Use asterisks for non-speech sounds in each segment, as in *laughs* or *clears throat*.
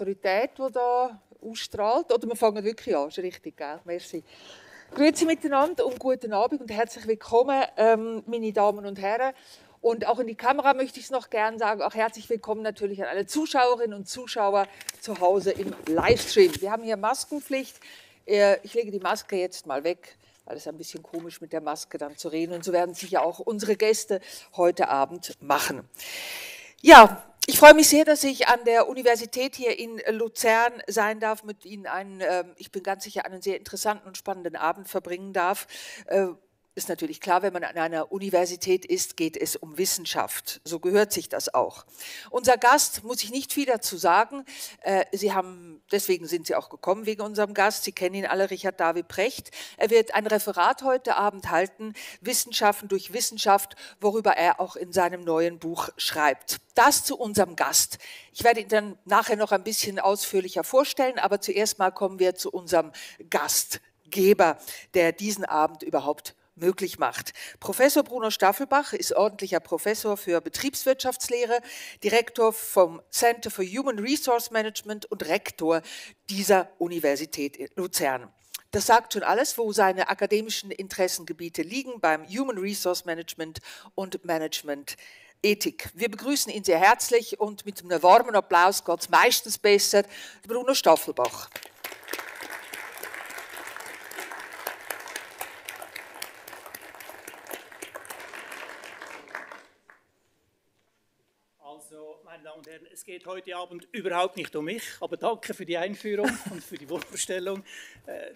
Autorität, die da ausstrahlt. Oder wir fangen wirklich an, ist richtig, gell? Merci. Grüezi miteinander und guten Abend und herzlich willkommen, ähm, meine Damen und Herren. Und auch in die Kamera möchte ich es noch gern sagen. Auch herzlich willkommen natürlich an alle Zuschauerinnen und Zuschauer zu Hause im Livestream. Wir haben hier Maskenpflicht. Äh, ich lege die Maske jetzt mal weg, weil es ein bisschen komisch mit der Maske dann zu reden. Und so werden sich ja auch unsere Gäste heute Abend machen. Ja, ich freue mich sehr, dass ich an der Universität hier in Luzern sein darf, mit Ihnen einen, ähm, ich bin ganz sicher, einen sehr interessanten und spannenden Abend verbringen darf. Äh, ist natürlich klar, wenn man an einer Universität ist, geht es um Wissenschaft. So gehört sich das auch. Unser Gast, muss ich nicht viel dazu sagen, äh, Sie haben, deswegen sind Sie auch gekommen wegen unserem Gast, Sie kennen ihn alle, Richard David Precht. Er wird ein Referat heute Abend halten, Wissenschaften durch Wissenschaft, worüber er auch in seinem neuen Buch schreibt. Das zu unserem Gast. Ich werde ihn dann nachher noch ein bisschen ausführlicher vorstellen, aber zuerst mal kommen wir zu unserem Gastgeber, der diesen Abend überhaupt möglich macht. Professor Bruno Staffelbach ist ordentlicher Professor für Betriebswirtschaftslehre, Direktor vom Center for Human Resource Management und Rektor dieser Universität in Luzern. Das sagt schon alles, wo seine akademischen Interessengebiete liegen beim Human Resource Management und Management Ethik. Wir begrüßen ihn sehr herzlich und mit einem warmen Applaus Gott meistens besser, Bruno Staffelbach. Damen genau, und Herren, es geht heute Abend überhaupt nicht um mich, aber danke für die Einführung *laughs* und für die Vorstellung. Äh,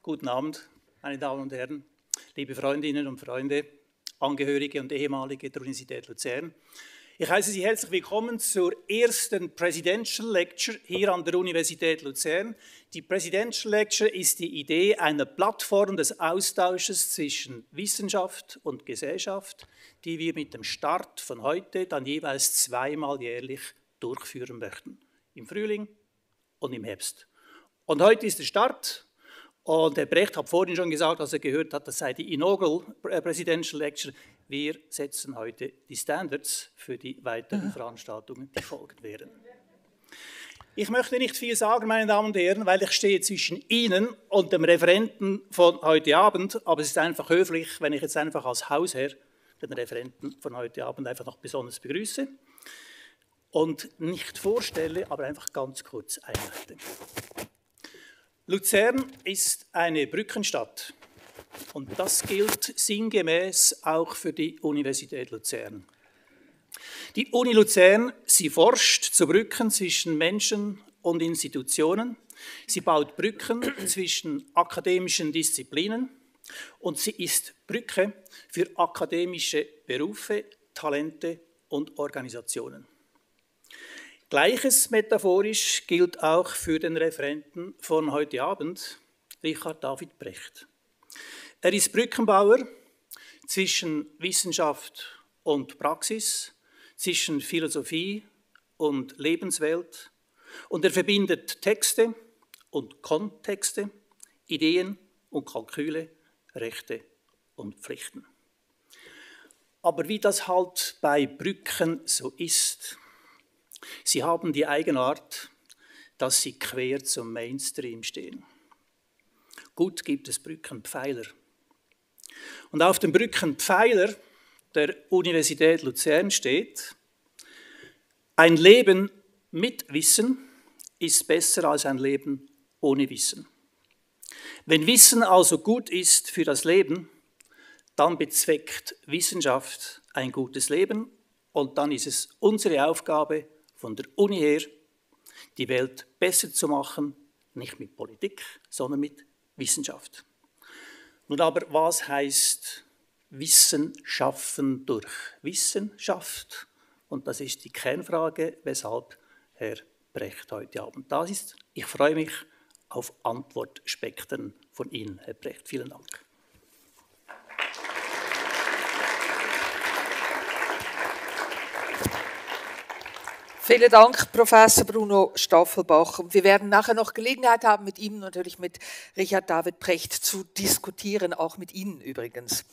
guten Abend, meine Damen und Herren, liebe Freundinnen und Freunde, Angehörige und ehemalige der Universität Luzern. Ich heiße Sie herzlich willkommen zur ersten Presidential Lecture hier an der Universität Luzern. Die Presidential Lecture ist die Idee einer Plattform des Austausches zwischen Wissenschaft und Gesellschaft, die wir mit dem Start von heute dann jeweils zweimal jährlich durchführen möchten. Im Frühling und im Herbst. Und heute ist der Start. Und Herr Brecht hat vorhin schon gesagt, als er gehört hat, das sei die Inaugural Presidential Lecture. Wir setzen heute die Standards für die weiteren ah. Veranstaltungen, die folgen werden. Ich möchte nicht viel sagen, meine Damen und Herren, weil ich stehe zwischen Ihnen und dem Referenten von heute Abend, aber es ist einfach höflich, wenn ich jetzt einfach als Hausherr den Referenten von heute Abend einfach noch besonders begrüße und nicht vorstelle, aber einfach ganz kurz einleite. Luzern ist eine Brückenstadt. Und das gilt sinngemäß auch für die Universität Luzern. Die Uni Luzern, sie forscht zu Brücken zwischen Menschen und Institutionen. Sie baut Brücken *clears throat* zwischen akademischen Disziplinen und sie ist Brücke für akademische Berufe, Talente und Organisationen. Gleiches metaphorisch gilt auch für den Referenten von heute Abend, Richard David Brecht. Er ist Brückenbauer zwischen Wissenschaft und Praxis, zwischen Philosophie und Lebenswelt und er verbindet Texte und Kontexte, Ideen und Kalküle, Rechte und Pflichten. Aber wie das halt bei Brücken so ist, sie haben die Eigenart, dass sie quer zum Mainstream stehen. Gut gibt es Brückenpfeiler und auf dem Brückenpfeiler der Universität Luzern steht, ein Leben mit Wissen ist besser als ein Leben ohne Wissen. Wenn Wissen also gut ist für das Leben, dann bezweckt Wissenschaft ein gutes Leben und dann ist es unsere Aufgabe von der Uni her, die Welt besser zu machen, nicht mit Politik, sondern mit Wissenschaft. Nun aber, was heißt Wissen schaffen durch Wissenschaft? Und das ist die Kernfrage, weshalb Herr Brecht heute Abend da ist. Ich freue mich auf Antwortspekten von Ihnen, Herr Brecht. Vielen Dank. Vielen Dank, Professor Bruno Staffelbach. Wir werden nachher noch Gelegenheit haben, mit ihm natürlich mit Richard David Precht zu diskutieren, auch mit Ihnen übrigens.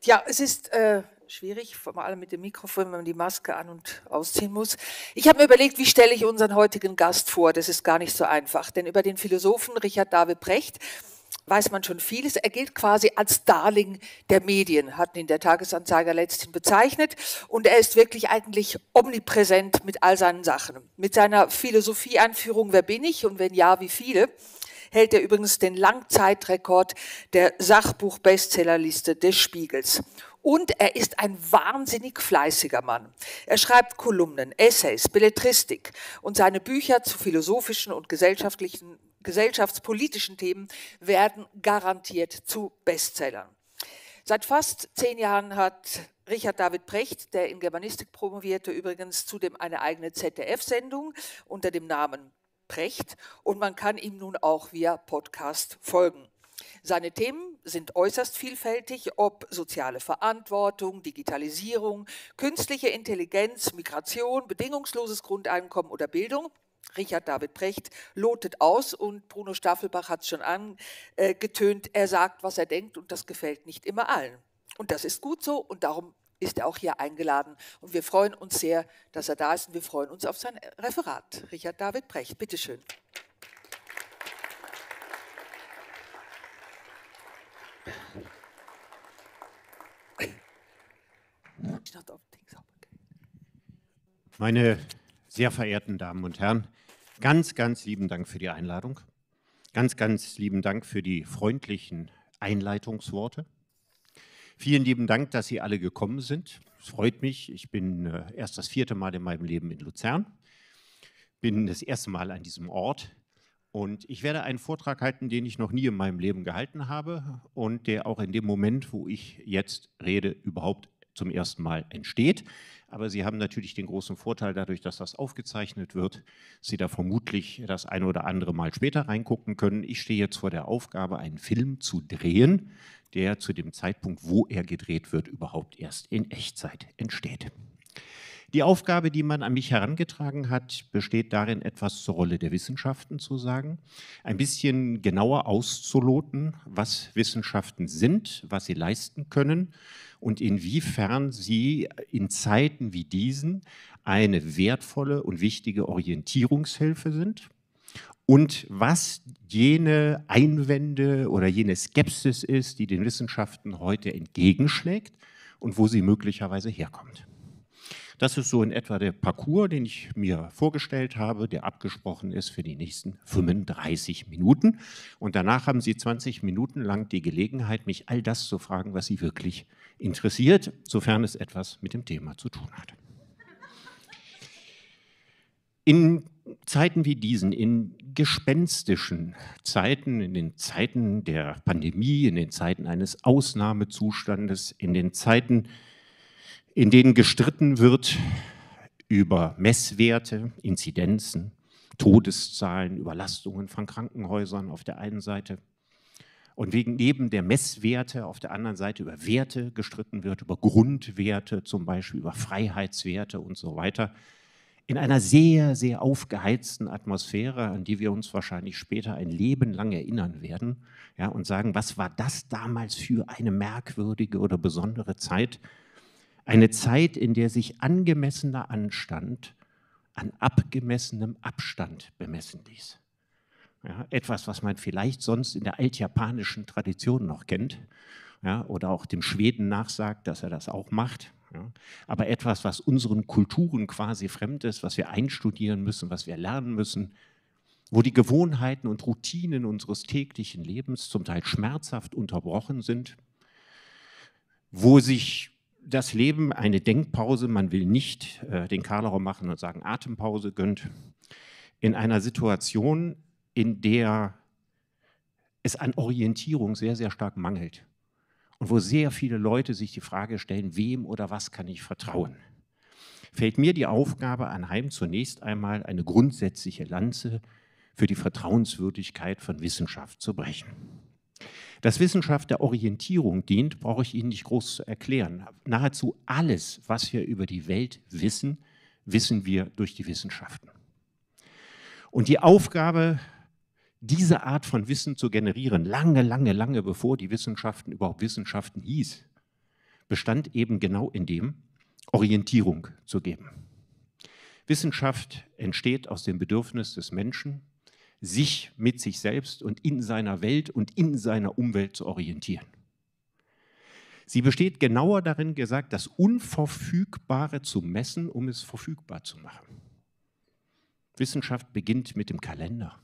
Tja, es ist äh, schwierig, vor allem mit dem Mikrofon, wenn man die Maske an und ausziehen muss. Ich habe mir überlegt, wie stelle ich unseren heutigen Gast vor? Das ist gar nicht so einfach, denn über den Philosophen Richard David Precht weiß man schon vieles. Er gilt quasi als Darling der Medien, hatten ihn der Tagesanzeiger letzthin bezeichnet. Und er ist wirklich eigentlich omnipräsent mit all seinen Sachen. Mit seiner Philosophieanführung, wer bin ich und wenn ja, wie viele, hält er übrigens den Langzeitrekord der Sachbuch-Bestsellerliste des Spiegels. Und er ist ein wahnsinnig fleißiger Mann. Er schreibt Kolumnen, Essays, Belletristik und seine Bücher zu philosophischen und gesellschaftlichen gesellschaftspolitischen Themen werden garantiert zu Bestsellern. Seit fast zehn Jahren hat Richard David Precht, der in Germanistik promovierte, übrigens zudem eine eigene ZDF-Sendung unter dem Namen Precht und man kann ihm nun auch via Podcast folgen. Seine Themen sind äußerst vielfältig, ob soziale Verantwortung, Digitalisierung, künstliche Intelligenz, Migration, bedingungsloses Grundeinkommen oder Bildung. Richard David Brecht lotet aus und Bruno Staffelbach hat es schon angetönt, er sagt, was er denkt und das gefällt nicht immer allen. Und das ist gut so und darum ist er auch hier eingeladen. Und wir freuen uns sehr, dass er da ist und wir freuen uns auf sein Referat. Richard David Brecht, bitteschön. Meine sehr verehrten Damen und Herren, Ganz, ganz lieben Dank für die Einladung. Ganz, ganz lieben Dank für die freundlichen Einleitungsworte. Vielen lieben Dank, dass Sie alle gekommen sind. Es freut mich. Ich bin äh, erst das vierte Mal in meinem Leben in Luzern, bin das erste Mal an diesem Ort und ich werde einen Vortrag halten, den ich noch nie in meinem Leben gehalten habe und der auch in dem Moment, wo ich jetzt rede, überhaupt zum ersten Mal entsteht. Aber Sie haben natürlich den großen Vorteil dadurch, dass das aufgezeichnet wird, Sie da vermutlich das eine oder andere Mal später reingucken können. Ich stehe jetzt vor der Aufgabe, einen Film zu drehen, der zu dem Zeitpunkt, wo er gedreht wird, überhaupt erst in Echtzeit entsteht. Die Aufgabe, die man an mich herangetragen hat, besteht darin, etwas zur Rolle der Wissenschaften zu sagen, ein bisschen genauer auszuloten, was Wissenschaften sind, was sie leisten können und inwiefern sie in Zeiten wie diesen eine wertvolle und wichtige Orientierungshilfe sind und was jene Einwände oder jene Skepsis ist, die den Wissenschaften heute entgegenschlägt und wo sie möglicherweise herkommt. Das ist so in etwa der Parcours, den ich mir vorgestellt habe, der abgesprochen ist für die nächsten 35 Minuten. Und danach haben Sie 20 Minuten lang die Gelegenheit, mich all das zu fragen, was Sie wirklich interessiert, sofern es etwas mit dem Thema zu tun hat. In Zeiten wie diesen, in gespenstischen Zeiten, in den Zeiten der Pandemie, in den Zeiten eines Ausnahmezustandes, in den Zeiten in denen gestritten wird über Messwerte, Inzidenzen, Todeszahlen, Überlastungen von Krankenhäusern auf der einen Seite und wegen neben der Messwerte auf der anderen Seite über Werte gestritten wird, über Grundwerte zum Beispiel, über Freiheitswerte und so weiter. In einer sehr, sehr aufgeheizten Atmosphäre, an die wir uns wahrscheinlich später ein Leben lang erinnern werden ja, und sagen, was war das damals für eine merkwürdige oder besondere Zeit, eine Zeit, in der sich angemessener Anstand an abgemessenem Abstand bemessen ließ. Ja, etwas, was man vielleicht sonst in der altjapanischen Tradition noch kennt ja, oder auch dem Schweden nachsagt, dass er das auch macht. Ja, aber etwas, was unseren Kulturen quasi fremd ist, was wir einstudieren müssen, was wir lernen müssen, wo die Gewohnheiten und Routinen unseres täglichen Lebens zum Teil schmerzhaft unterbrochen sind, wo sich das Leben eine Denkpause. Man will nicht äh, den Karlauer machen und sagen, Atempause gönnt. In einer Situation, in der es an Orientierung sehr, sehr stark mangelt und wo sehr viele Leute sich die Frage stellen, wem oder was kann ich vertrauen, fällt mir die Aufgabe anheim, zunächst einmal eine grundsätzliche Lanze für die Vertrauenswürdigkeit von Wissenschaft zu brechen. Dass Wissenschaft der Orientierung dient, brauche ich Ihnen nicht groß zu erklären. Nahezu alles, was wir über die Welt wissen, wissen wir durch die Wissenschaften. Und die Aufgabe, diese Art von Wissen zu generieren, lange, lange, lange bevor die Wissenschaften überhaupt Wissenschaften hieß, bestand eben genau in dem, Orientierung zu geben. Wissenschaft entsteht aus dem Bedürfnis des Menschen, sich mit sich selbst und in seiner Welt und in seiner Umwelt zu orientieren. Sie besteht genauer darin gesagt, das Unverfügbare zu messen, um es verfügbar zu machen. Wissenschaft beginnt mit dem Kalender.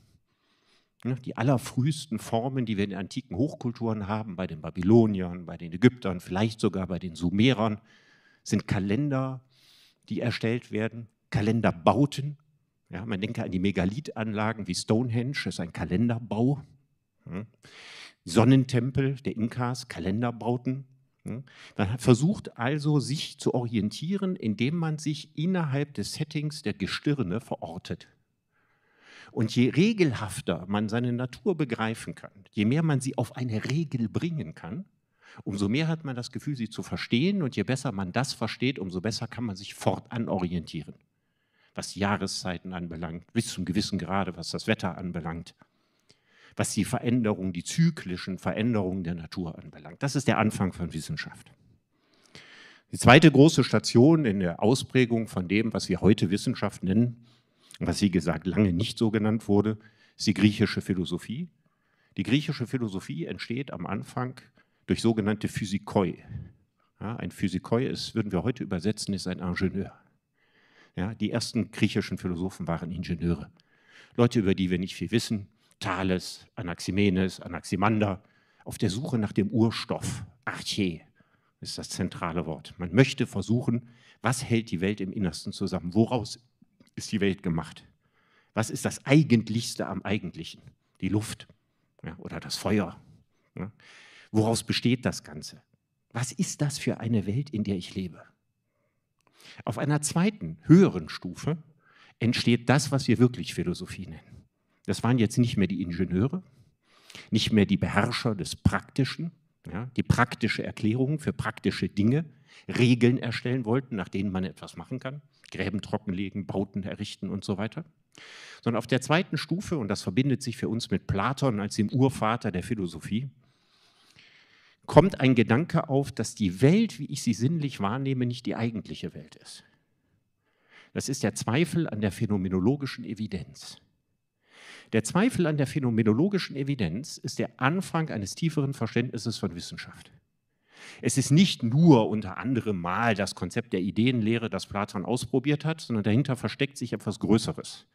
Die allerfrühesten Formen, die wir in den antiken Hochkulturen haben, bei den Babyloniern, bei den Ägyptern, vielleicht sogar bei den Sumerern, sind Kalender, die erstellt werden, Kalenderbauten, ja, man denke an die Megalithanlagen wie Stonehenge, das ist ein Kalenderbau. Hm. Sonnentempel der Inkas, Kalenderbauten. Hm. Man versucht also, sich zu orientieren, indem man sich innerhalb des Settings der Gestirne verortet. Und je regelhafter man seine Natur begreifen kann, je mehr man sie auf eine Regel bringen kann, umso mehr hat man das Gefühl, sie zu verstehen. Und je besser man das versteht, umso besser kann man sich fortan orientieren was Jahreszeiten anbelangt, bis zum gewissen Grade, was das Wetter anbelangt, was die Veränderungen, die zyklischen Veränderungen der Natur anbelangt. Das ist der Anfang von Wissenschaft. Die zweite große Station in der Ausprägung von dem, was wir heute Wissenschaft nennen, was wie gesagt lange nicht so genannt wurde, ist die griechische Philosophie. Die griechische Philosophie entsteht am Anfang durch sogenannte Physikoi. Ja, ein Physikoi ist, würden wir heute übersetzen, ist ein Ingenieur. Ja, die ersten griechischen Philosophen waren Ingenieure. Leute, über die wir nicht viel wissen. Thales, Anaximenes, Anaximander, auf der Suche nach dem Urstoff. Arche ist das zentrale Wort. Man möchte versuchen, was hält die Welt im Innersten zusammen? Woraus ist die Welt gemacht? Was ist das Eigentlichste am Eigentlichen? Die Luft ja, oder das Feuer? Ja. Woraus besteht das Ganze? Was ist das für eine Welt, in der ich lebe? Auf einer zweiten, höheren Stufe entsteht das, was wir wirklich Philosophie nennen. Das waren jetzt nicht mehr die Ingenieure, nicht mehr die Beherrscher des Praktischen, ja, die praktische Erklärungen für praktische Dinge, Regeln erstellen wollten, nach denen man etwas machen kann, Gräben trockenlegen, Bauten errichten und so weiter. Sondern auf der zweiten Stufe, und das verbindet sich für uns mit Platon als dem Urvater der Philosophie, kommt ein Gedanke auf, dass die Welt, wie ich sie sinnlich wahrnehme, nicht die eigentliche Welt ist. Das ist der Zweifel an der phänomenologischen Evidenz. Der Zweifel an der phänomenologischen Evidenz ist der Anfang eines tieferen Verständnisses von Wissenschaft. Es ist nicht nur unter anderem mal das Konzept der Ideenlehre, das Platon ausprobiert hat, sondern dahinter versteckt sich etwas Größeres.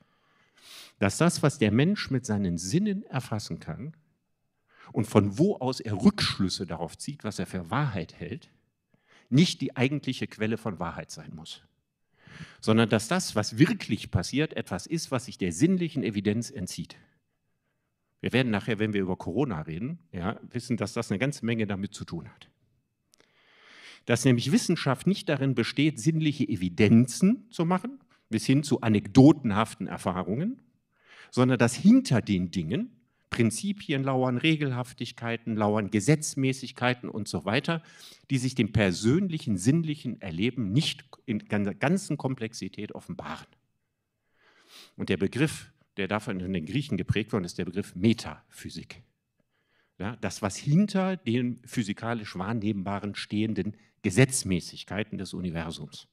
Dass das, was der Mensch mit seinen Sinnen erfassen kann, und von wo aus er Rückschlüsse darauf zieht, was er für Wahrheit hält, nicht die eigentliche Quelle von Wahrheit sein muss, sondern dass das, was wirklich passiert, etwas ist, was sich der sinnlichen Evidenz entzieht. Wir werden nachher, wenn wir über Corona reden, ja, wissen, dass das eine ganze Menge damit zu tun hat. Dass nämlich Wissenschaft nicht darin besteht, sinnliche Evidenzen zu machen, bis hin zu anekdotenhaften Erfahrungen, sondern dass hinter den Dingen Prinzipien lauern, Regelhaftigkeiten lauern, Gesetzmäßigkeiten und so weiter, die sich dem persönlichen, sinnlichen Erleben nicht in der ganzen Komplexität offenbaren. Und der Begriff, der davon in den Griechen geprägt worden ist, der Begriff Metaphysik. Ja, das, was hinter den physikalisch wahrnehmbaren stehenden Gesetzmäßigkeiten des Universums.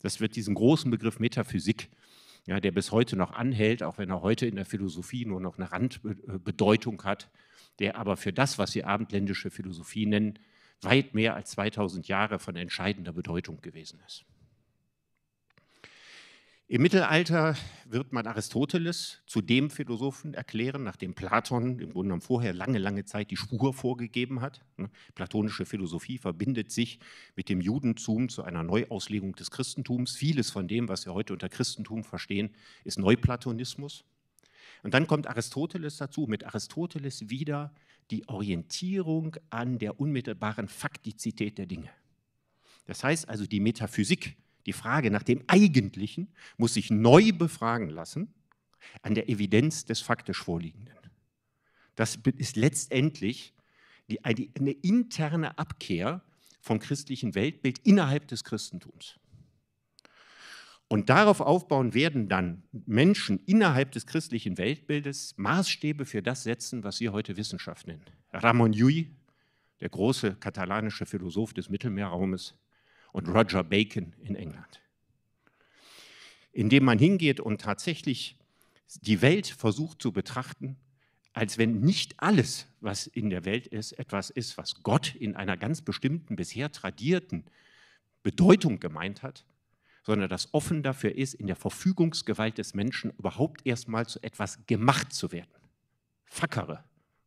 Das wird diesen großen Begriff Metaphysik ja, der bis heute noch anhält, auch wenn er heute in der Philosophie nur noch eine Randbedeutung hat, der aber für das, was Sie abendländische Philosophie nennen, weit mehr als 2000 Jahre von entscheidender Bedeutung gewesen ist. Im Mittelalter wird man Aristoteles zu dem Philosophen erklären, nachdem Platon im Grunde genommen vorher lange, lange Zeit die Spur vorgegeben hat. Ne? Platonische Philosophie verbindet sich mit dem Judentum zu einer Neuauslegung des Christentums. Vieles von dem, was wir heute unter Christentum verstehen, ist Neuplatonismus. Und dann kommt Aristoteles dazu, mit Aristoteles wieder die Orientierung an der unmittelbaren Faktizität der Dinge. Das heißt also, die Metaphysik die Frage nach dem Eigentlichen muss sich neu befragen lassen an der Evidenz des faktisch Vorliegenden. Das ist letztendlich die, eine interne Abkehr vom christlichen Weltbild innerhalb des Christentums. Und darauf aufbauen werden dann Menschen innerhalb des christlichen Weltbildes Maßstäbe für das setzen, was wir heute Wissenschaft nennen. Ramon Llull, der große katalanische Philosoph des Mittelmeerraumes, und Roger Bacon in England. Indem man hingeht und tatsächlich die Welt versucht zu betrachten, als wenn nicht alles, was in der Welt ist, etwas ist, was Gott in einer ganz bestimmten, bisher tradierten Bedeutung gemeint hat, sondern das offen dafür ist, in der Verfügungsgewalt des Menschen überhaupt erstmal zu etwas gemacht zu werden. Fackere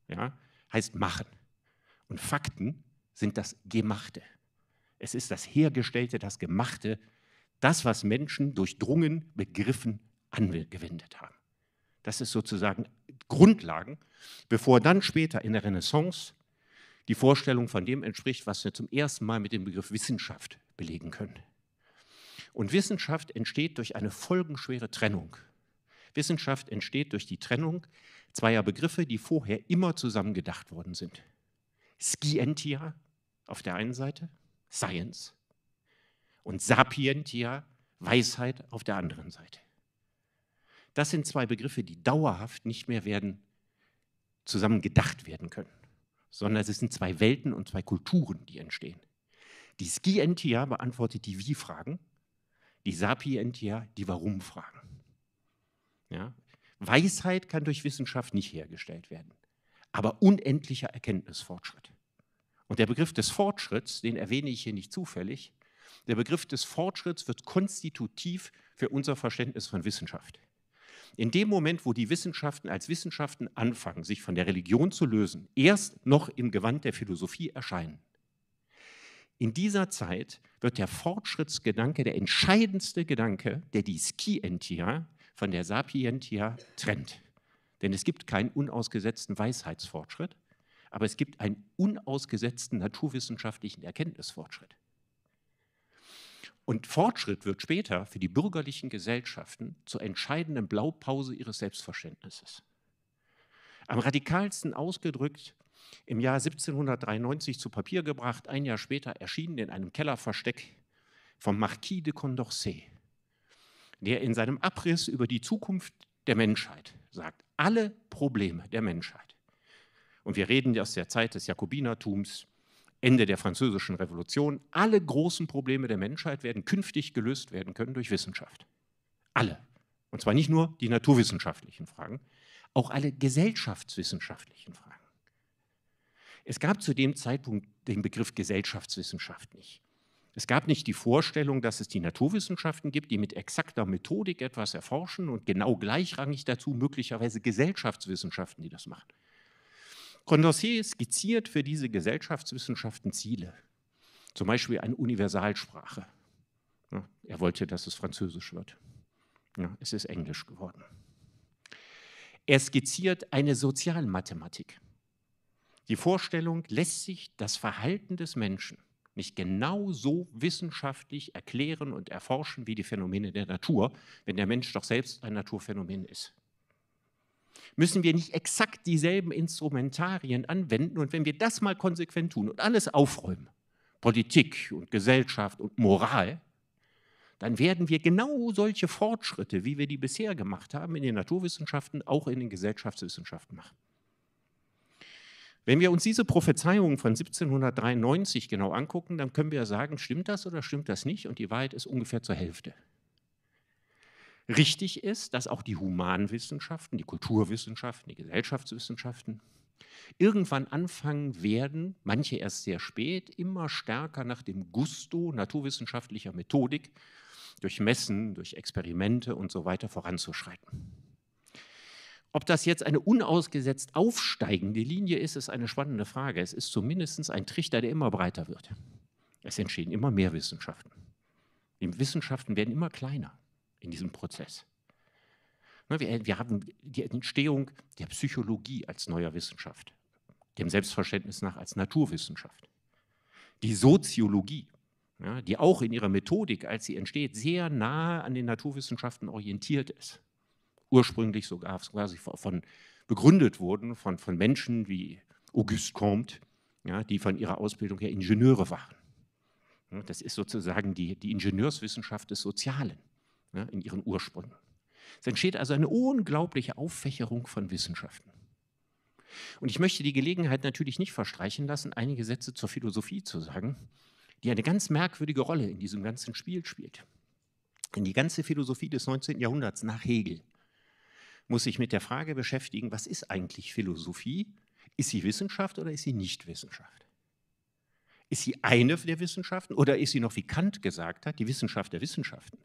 ja, heißt machen. Und Fakten sind das Gemachte. Es ist das Hergestellte, das Gemachte, das, was Menschen durchdrungen, begriffen, angewendet haben. Das ist sozusagen Grundlagen, bevor dann später in der Renaissance die Vorstellung von dem entspricht, was wir zum ersten Mal mit dem Begriff Wissenschaft belegen können. Und Wissenschaft entsteht durch eine folgenschwere Trennung. Wissenschaft entsteht durch die Trennung zweier Begriffe, die vorher immer zusammen gedacht worden sind. Scientia auf der einen Seite Science und Sapientia, Weisheit auf der anderen Seite. Das sind zwei Begriffe, die dauerhaft nicht mehr werden zusammen gedacht werden können, sondern es sind zwei Welten und zwei Kulturen, die entstehen. Die Skientia beantwortet die Wie-Fragen, die Sapientia die Warum-Fragen. Ja? Weisheit kann durch Wissenschaft nicht hergestellt werden, aber unendlicher Erkenntnisfortschritt. Und der Begriff des Fortschritts, den erwähne ich hier nicht zufällig, der Begriff des Fortschritts wird konstitutiv für unser Verständnis von Wissenschaft. In dem Moment, wo die Wissenschaften als Wissenschaften anfangen, sich von der Religion zu lösen, erst noch im Gewand der Philosophie erscheinen. In dieser Zeit wird der Fortschrittsgedanke der entscheidendste Gedanke, der die Scientia von der Sapientia trennt. Denn es gibt keinen unausgesetzten Weisheitsfortschritt, aber es gibt einen unausgesetzten naturwissenschaftlichen Erkenntnisfortschritt. Und Fortschritt wird später für die bürgerlichen Gesellschaften zur entscheidenden Blaupause ihres Selbstverständnisses. Am radikalsten ausgedrückt im Jahr 1793 zu Papier gebracht, ein Jahr später erschienen in einem Kellerversteck vom Marquis de Condorcet, der in seinem Abriss über die Zukunft der Menschheit sagt, alle Probleme der Menschheit und wir reden aus der Zeit des Jakobinertums, Ende der Französischen Revolution, alle großen Probleme der Menschheit werden künftig gelöst werden können durch Wissenschaft. Alle. Und zwar nicht nur die naturwissenschaftlichen Fragen, auch alle gesellschaftswissenschaftlichen Fragen. Es gab zu dem Zeitpunkt den Begriff Gesellschaftswissenschaft nicht. Es gab nicht die Vorstellung, dass es die Naturwissenschaften gibt, die mit exakter Methodik etwas erforschen und genau gleichrangig dazu möglicherweise Gesellschaftswissenschaften, die das machen. Condorcet skizziert für diese Gesellschaftswissenschaften Ziele, zum Beispiel eine Universalsprache. Er wollte, dass es Französisch wird. es ist Englisch geworden. Er skizziert eine Sozialmathematik. Die Vorstellung, lässt sich das Verhalten des Menschen nicht genau so wissenschaftlich erklären und erforschen wie die Phänomene der Natur, wenn der Mensch doch selbst ein Naturphänomen ist müssen wir nicht exakt dieselben Instrumentarien anwenden. Und wenn wir das mal konsequent tun und alles aufräumen, Politik und Gesellschaft und Moral, dann werden wir genau solche Fortschritte, wie wir die bisher gemacht haben, in den Naturwissenschaften, auch in den Gesellschaftswissenschaften machen. Wenn wir uns diese Prophezeiungen von 1793 genau angucken, dann können wir sagen, stimmt das oder stimmt das nicht? Und die Wahrheit ist ungefähr zur Hälfte. Richtig ist, dass auch die Humanwissenschaften, die Kulturwissenschaften, die Gesellschaftswissenschaften irgendwann anfangen werden, manche erst sehr spät, immer stärker nach dem Gusto naturwissenschaftlicher Methodik durch Messen, durch Experimente und so weiter voranzuschreiten. Ob das jetzt eine unausgesetzt aufsteigende Linie ist, ist eine spannende Frage. Es ist zumindest ein Trichter, der immer breiter wird. Es entstehen immer mehr Wissenschaften. Die Wissenschaften werden immer kleiner in diesem Prozess. Ne, wir, wir haben die Entstehung der Psychologie als neuer Wissenschaft, dem Selbstverständnis nach als Naturwissenschaft. Die Soziologie, ja, die auch in ihrer Methodik, als sie entsteht, sehr nahe an den Naturwissenschaften orientiert ist. Ursprünglich sogar quasi von, begründet wurden von, von Menschen wie Auguste Comte, ja, die von ihrer Ausbildung her Ingenieure waren. das ist sozusagen die, die Ingenieurswissenschaft des Sozialen ne, in ihren Ursprüngen. Es entsteht also eine unglaubliche Auffächerung von Wissenschaften. Und ich möchte die Gelegenheit natürlich nicht verstreichen lassen, einige Sätze zur Philosophie zu sagen, die eine ganz merkwürdige Rolle in diesem ganzen Spiel spielt. Denn die ganze Philosophie des 19. Jahrhunderts nach Hegel muss sich mit der Frage beschäftigen, was ist eigentlich Philosophie? Ist sie Wissenschaft oder ist sie nicht Wissenschaft? Ist sie eine der Wissenschaften oder ist sie noch, wie Kant gesagt hat, die Wissenschaft der Wissenschaften?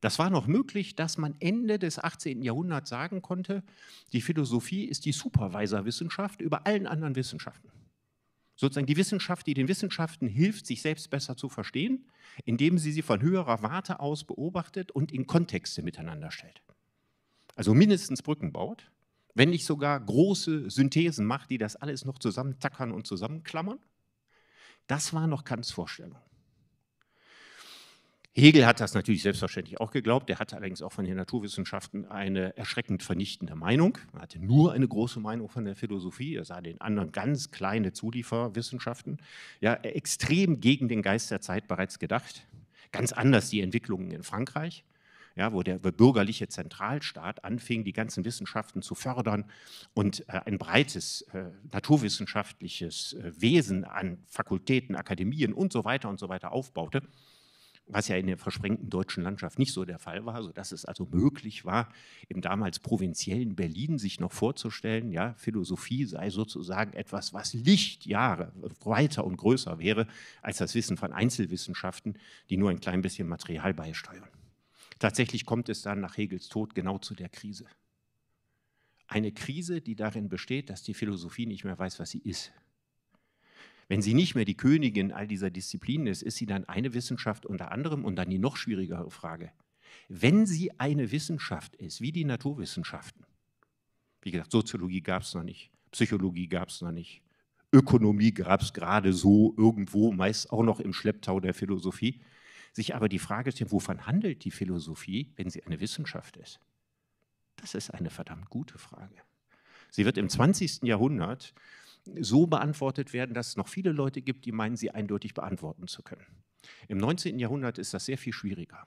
Das war noch möglich, dass man Ende des 18. Jahrhunderts sagen konnte, die Philosophie ist die Supervisorwissenschaft über allen anderen Wissenschaften. Sozusagen die Wissenschaft, die den Wissenschaften hilft, sich selbst besser zu verstehen, indem sie sie von höherer Warte aus beobachtet und in Kontexte miteinander stellt. Also mindestens Brücken baut, wenn nicht sogar große Synthesen macht, die das alles noch zusammenzackern und zusammenklammern. Das war noch Kants Vorstellung. Hegel hat das natürlich selbstverständlich auch geglaubt. Er hatte allerdings auch von den Naturwissenschaften eine erschreckend vernichtende Meinung. Er hatte nur eine große Meinung von der Philosophie. Er sah den anderen ganz kleine Zulieferwissenschaften. Ja, extrem gegen den Geist der Zeit bereits gedacht. Ganz anders die Entwicklungen in Frankreich. Ja, wo der bürgerliche Zentralstaat anfing, die ganzen Wissenschaften zu fördern und äh, ein breites äh, naturwissenschaftliches äh, Wesen an Fakultäten, Akademien und so weiter und so weiter aufbaute was ja in der versprengten deutschen Landschaft nicht so der Fall war, sodass es also möglich war, im damals provinziellen Berlin sich noch vorzustellen, ja, Philosophie sei sozusagen etwas, was Lichtjahre weiter und größer wäre als das Wissen von Einzelwissenschaften, die nur ein klein bisschen Material beisteuern. Tatsächlich kommt es dann nach Hegels Tod genau zu der Krise. Eine Krise, die darin besteht, dass die Philosophie nicht mehr weiß, was sie ist. Wenn sie nicht mehr die Königin all dieser Disziplinen ist, ist sie dann eine Wissenschaft unter anderem und dann die noch schwierigere Frage. Wenn sie eine Wissenschaft ist, wie die Naturwissenschaften, wie gesagt, Soziologie gab es noch nicht, Psychologie gab es noch nicht, Ökonomie gab es gerade so irgendwo, meist auch noch im Schlepptau der Philosophie, sich aber die Frage stellen, wovon handelt die Philosophie, wenn sie eine Wissenschaft ist? Das ist eine verdammt gute Frage. Sie wird im 20. Jahrhundert so beantwortet werden, dass es noch viele Leute gibt, die meinen, sie eindeutig beantworten zu können. Im 19. Jahrhundert ist das sehr viel schwieriger.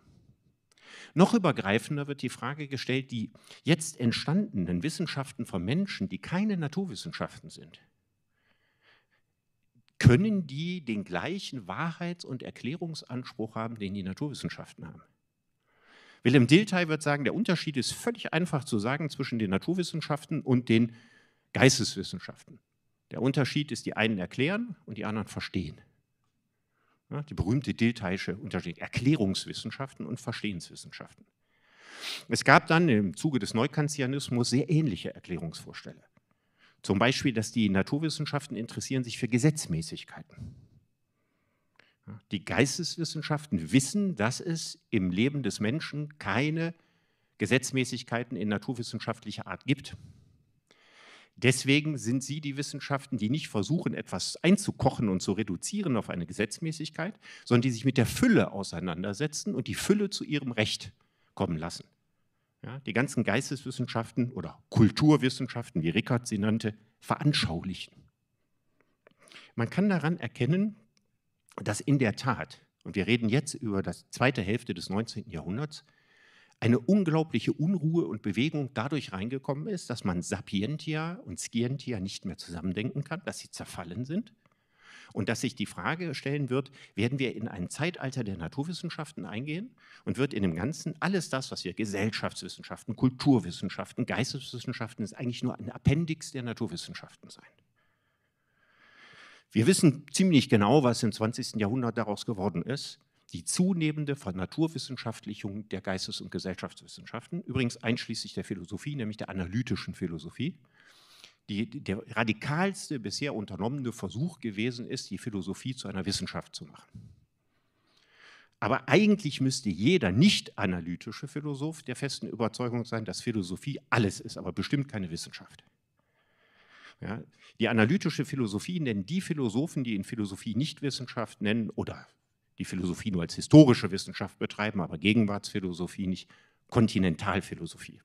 Noch übergreifender wird die Frage gestellt, die jetzt entstandenen Wissenschaften von Menschen, die keine Naturwissenschaften sind, können die den gleichen Wahrheits- und Erklärungsanspruch haben, den die Naturwissenschaften haben? Willem Dilthey wird sagen, der Unterschied ist völlig einfach zu sagen zwischen den Naturwissenschaften und den Geisteswissenschaften. Der Unterschied ist, die einen erklären und die anderen verstehen. Ja, die berühmte Diltheische Unterschied, Erklärungswissenschaften und Verstehenswissenschaften. Es gab dann im Zuge des Neukantianismus sehr ähnliche Erklärungsvorstelle. Zum Beispiel, dass die Naturwissenschaften interessieren sich für Gesetzmäßigkeiten. Die Geisteswissenschaften wissen, dass es im Leben des Menschen keine Gesetzmäßigkeiten in naturwissenschaftlicher Art gibt. Deswegen sind sie die Wissenschaften, die nicht versuchen, etwas einzukochen und zu reduzieren auf eine Gesetzmäßigkeit, sondern die sich mit der Fülle auseinandersetzen und die Fülle zu ihrem Recht kommen lassen. Ja, die ganzen Geisteswissenschaften oder Kulturwissenschaften, wie Rickard sie nannte, veranschaulichen. Man kann daran erkennen, dass in der Tat, und wir reden jetzt über die zweite Hälfte des 19. Jahrhunderts, eine unglaubliche Unruhe und Bewegung dadurch reingekommen ist, dass man Sapientia und Scientia nicht mehr zusammendenken kann, dass sie zerfallen sind und dass sich die Frage stellen wird, werden wir in ein Zeitalter der Naturwissenschaften eingehen und wird in dem Ganzen alles das, was wir Gesellschaftswissenschaften, Kulturwissenschaften, Geisteswissenschaften, ist eigentlich nur ein Appendix der Naturwissenschaften sein. Wir wissen ziemlich genau, was im 20. Jahrhundert daraus geworden ist die zunehmende Vernaturwissenschaftlichung der Geistes- und Gesellschaftswissenschaften, übrigens einschließlich der Philosophie, nämlich der analytischen Philosophie. Die, der radikalste bisher unternommene Versuch gewesen ist, die Philosophie zu einer Wissenschaft zu machen. Aber eigentlich müsste jeder nicht analytische Philosoph der festen Überzeugung sein, dass Philosophie alles ist, aber bestimmt keine Wissenschaft. Ja, die analytische Philosophie nennen die Philosophen, die in Philosophie nicht Wissenschaft nennen oder die Philosophie nur als historische Wissenschaft betreiben, aber Gegenwartsphilosophie nicht, Kontinentalphilosophie.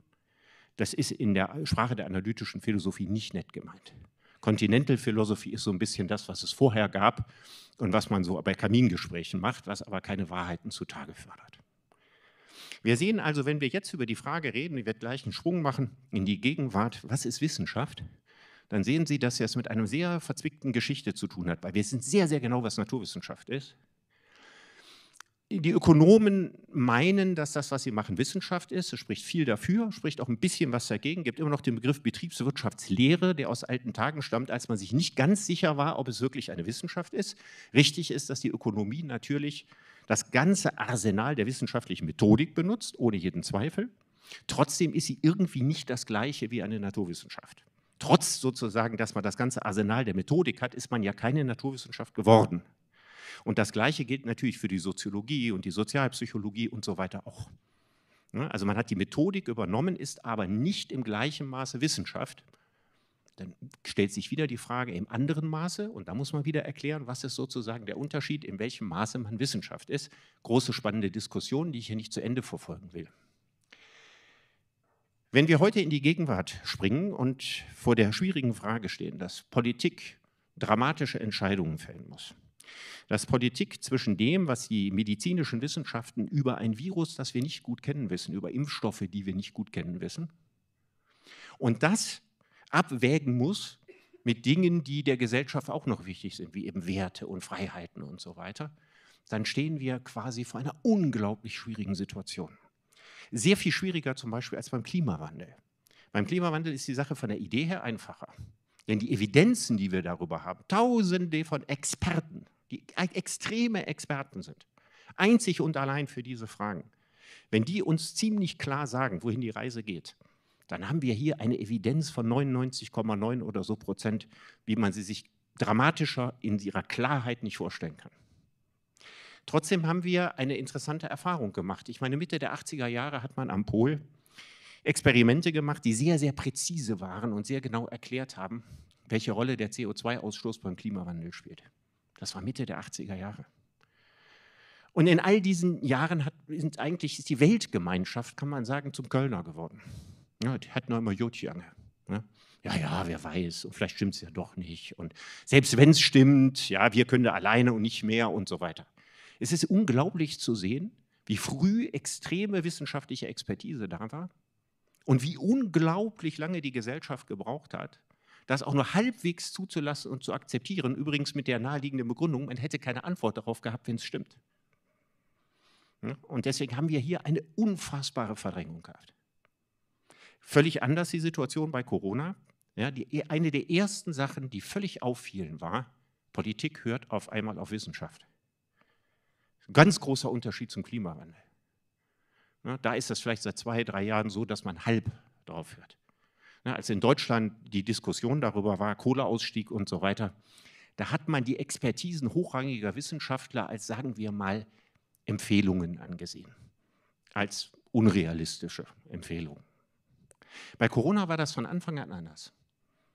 Das ist in der Sprache der analytischen Philosophie nicht nett gemeint. Continental Philosophie ist so ein bisschen das, was es vorher gab und was man so bei Kamingesprächen macht, was aber keine Wahrheiten zutage fördert. Wir sehen also, wenn wir jetzt über die Frage reden, ich werde gleich einen Schwung machen in die Gegenwart, was ist Wissenschaft? Dann sehen Sie, dass es mit einer sehr verzwickten Geschichte zu tun hat, weil wir sind sehr, sehr genau, was Naturwissenschaft ist die Ökonomen meinen, dass das, was sie machen, Wissenschaft ist. Es spricht viel dafür, spricht auch ein bisschen was dagegen. Es gibt immer noch den Begriff Betriebswirtschaftslehre, der aus alten Tagen stammt, als man sich nicht ganz sicher war, ob es wirklich eine Wissenschaft ist. Richtig ist, dass die Ökonomie natürlich das ganze Arsenal der wissenschaftlichen Methodik benutzt, ohne jeden Zweifel. Trotzdem ist sie irgendwie nicht das gleiche wie eine Naturwissenschaft. Trotz sozusagen, dass man das ganze Arsenal der Methodik hat, ist man ja keine Naturwissenschaft geworden. Und das Gleiche gilt natürlich für die Soziologie und die Sozialpsychologie und so weiter auch. Ne? Also man hat die Methodik übernommen, ist aber nicht im gleichen Maße Wissenschaft. Dann stellt sich wieder die Frage im anderen Maße und da muss man wieder erklären, was ist sozusagen der Unterschied, in welchem Maße man Wissenschaft ist. Große spannende Diskussion, die ich hier nicht zu Ende verfolgen will. Wenn wir heute in die Gegenwart springen und vor der schwierigen Frage stehen, dass Politik dramatische Entscheidungen fällen muss, dass Politik zwischen dem, was die medizinischen Wissenschaften über ein Virus, das wir nicht gut kennen wissen, über Impfstoffe, die wir nicht gut kennen wissen, und das abwägen muss mit Dingen, die der Gesellschaft auch noch wichtig sind, wie eben Werte und Freiheiten und so weiter, dann stehen wir quasi vor einer unglaublich schwierigen Situation. Sehr viel schwieriger zum Beispiel als beim Klimawandel. Beim Klimawandel ist die Sache von der Idee her einfacher. Denn die Evidenzen, die wir darüber haben, tausende von Experten, die e-, extreme Experten sind, einzig und allein für diese Fragen, wenn die uns ziemlich klar sagen, wohin die Reise geht, dann haben wir hier eine Evidenz von 99,9 oder so Prozent, wie man sie sich dramatischer in ihrer Klarheit nicht vorstellen kann. Trotzdem haben wir eine interessante Erfahrung gemacht. Ich meine, Mitte der 80er Jahre hat man am Pol Experimente gemacht, die sehr, sehr präzise waren und sehr genau erklärt haben, welche Rolle der CO2-Ausstoß beim Klimawandel spielt. Das war Mitte der 80er Jahre. Und in all diesen Jahren hat, sind eigentlich ist die Weltgemeinschaft, kann man sagen, zum Kölner geworden. Ja, die hat noch immer Jotjange. Ne? Ja, ja, wer weiß, und vielleicht stimmt es ja doch nicht. Und selbst wenn es stimmt, ja, wir können da alleine und nicht mehr und so weiter. Es ist unglaublich zu sehen, wie früh extreme wissenschaftliche Expertise da war und wie unglaublich lange die Gesellschaft gebraucht hat, das auch nur halbwegs zuzulassen und zu akzeptieren, übrigens mit der naheliegenden Begründung, man hätte keine Antwort darauf gehabt, wenn es stimmt. Und deswegen haben wir hier eine unfassbare Verdrängung gehabt. Völlig anders die Situation bei Corona. Ja, die, eine der ersten Sachen, die völlig auffielen, war, Politik hört auf einmal auf Wissenschaft. Ganz großer Unterschied zum Klimawandel. Ja, da ist das vielleicht seit zwei, drei Jahren so, dass man halb drauf hört. Ja, ne, als in Deutschland die Diskussion darüber war, Kohleausstieg und so weiter, da hat man die Expertisen hochrangiger Wissenschaftler als, sagen wir mal, Empfehlungen angesehen, als unrealistische Empfehlungen. Bei Corona war das von Anfang an anders.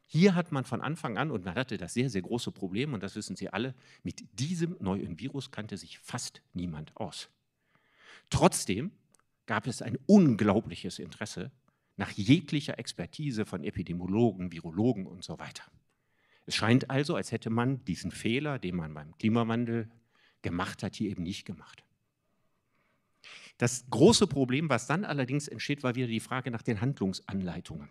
Hier hat man von Anfang an, und man hatte das sehr, sehr große Problem, und das wissen Sie alle, mit diesem neuen Virus kannte sich fast niemand aus. Trotzdem gab es ein unglaubliches Interesse nach jeglicher Expertise von Epidemiologen, Virologen und so weiter. Es scheint also, als hätte man diesen Fehler, den man beim Klimawandel gemacht hat, hier eben nicht gemacht. Das große Problem, was dann allerdings entsteht, war wieder die Frage nach den Handlungsanleitungen.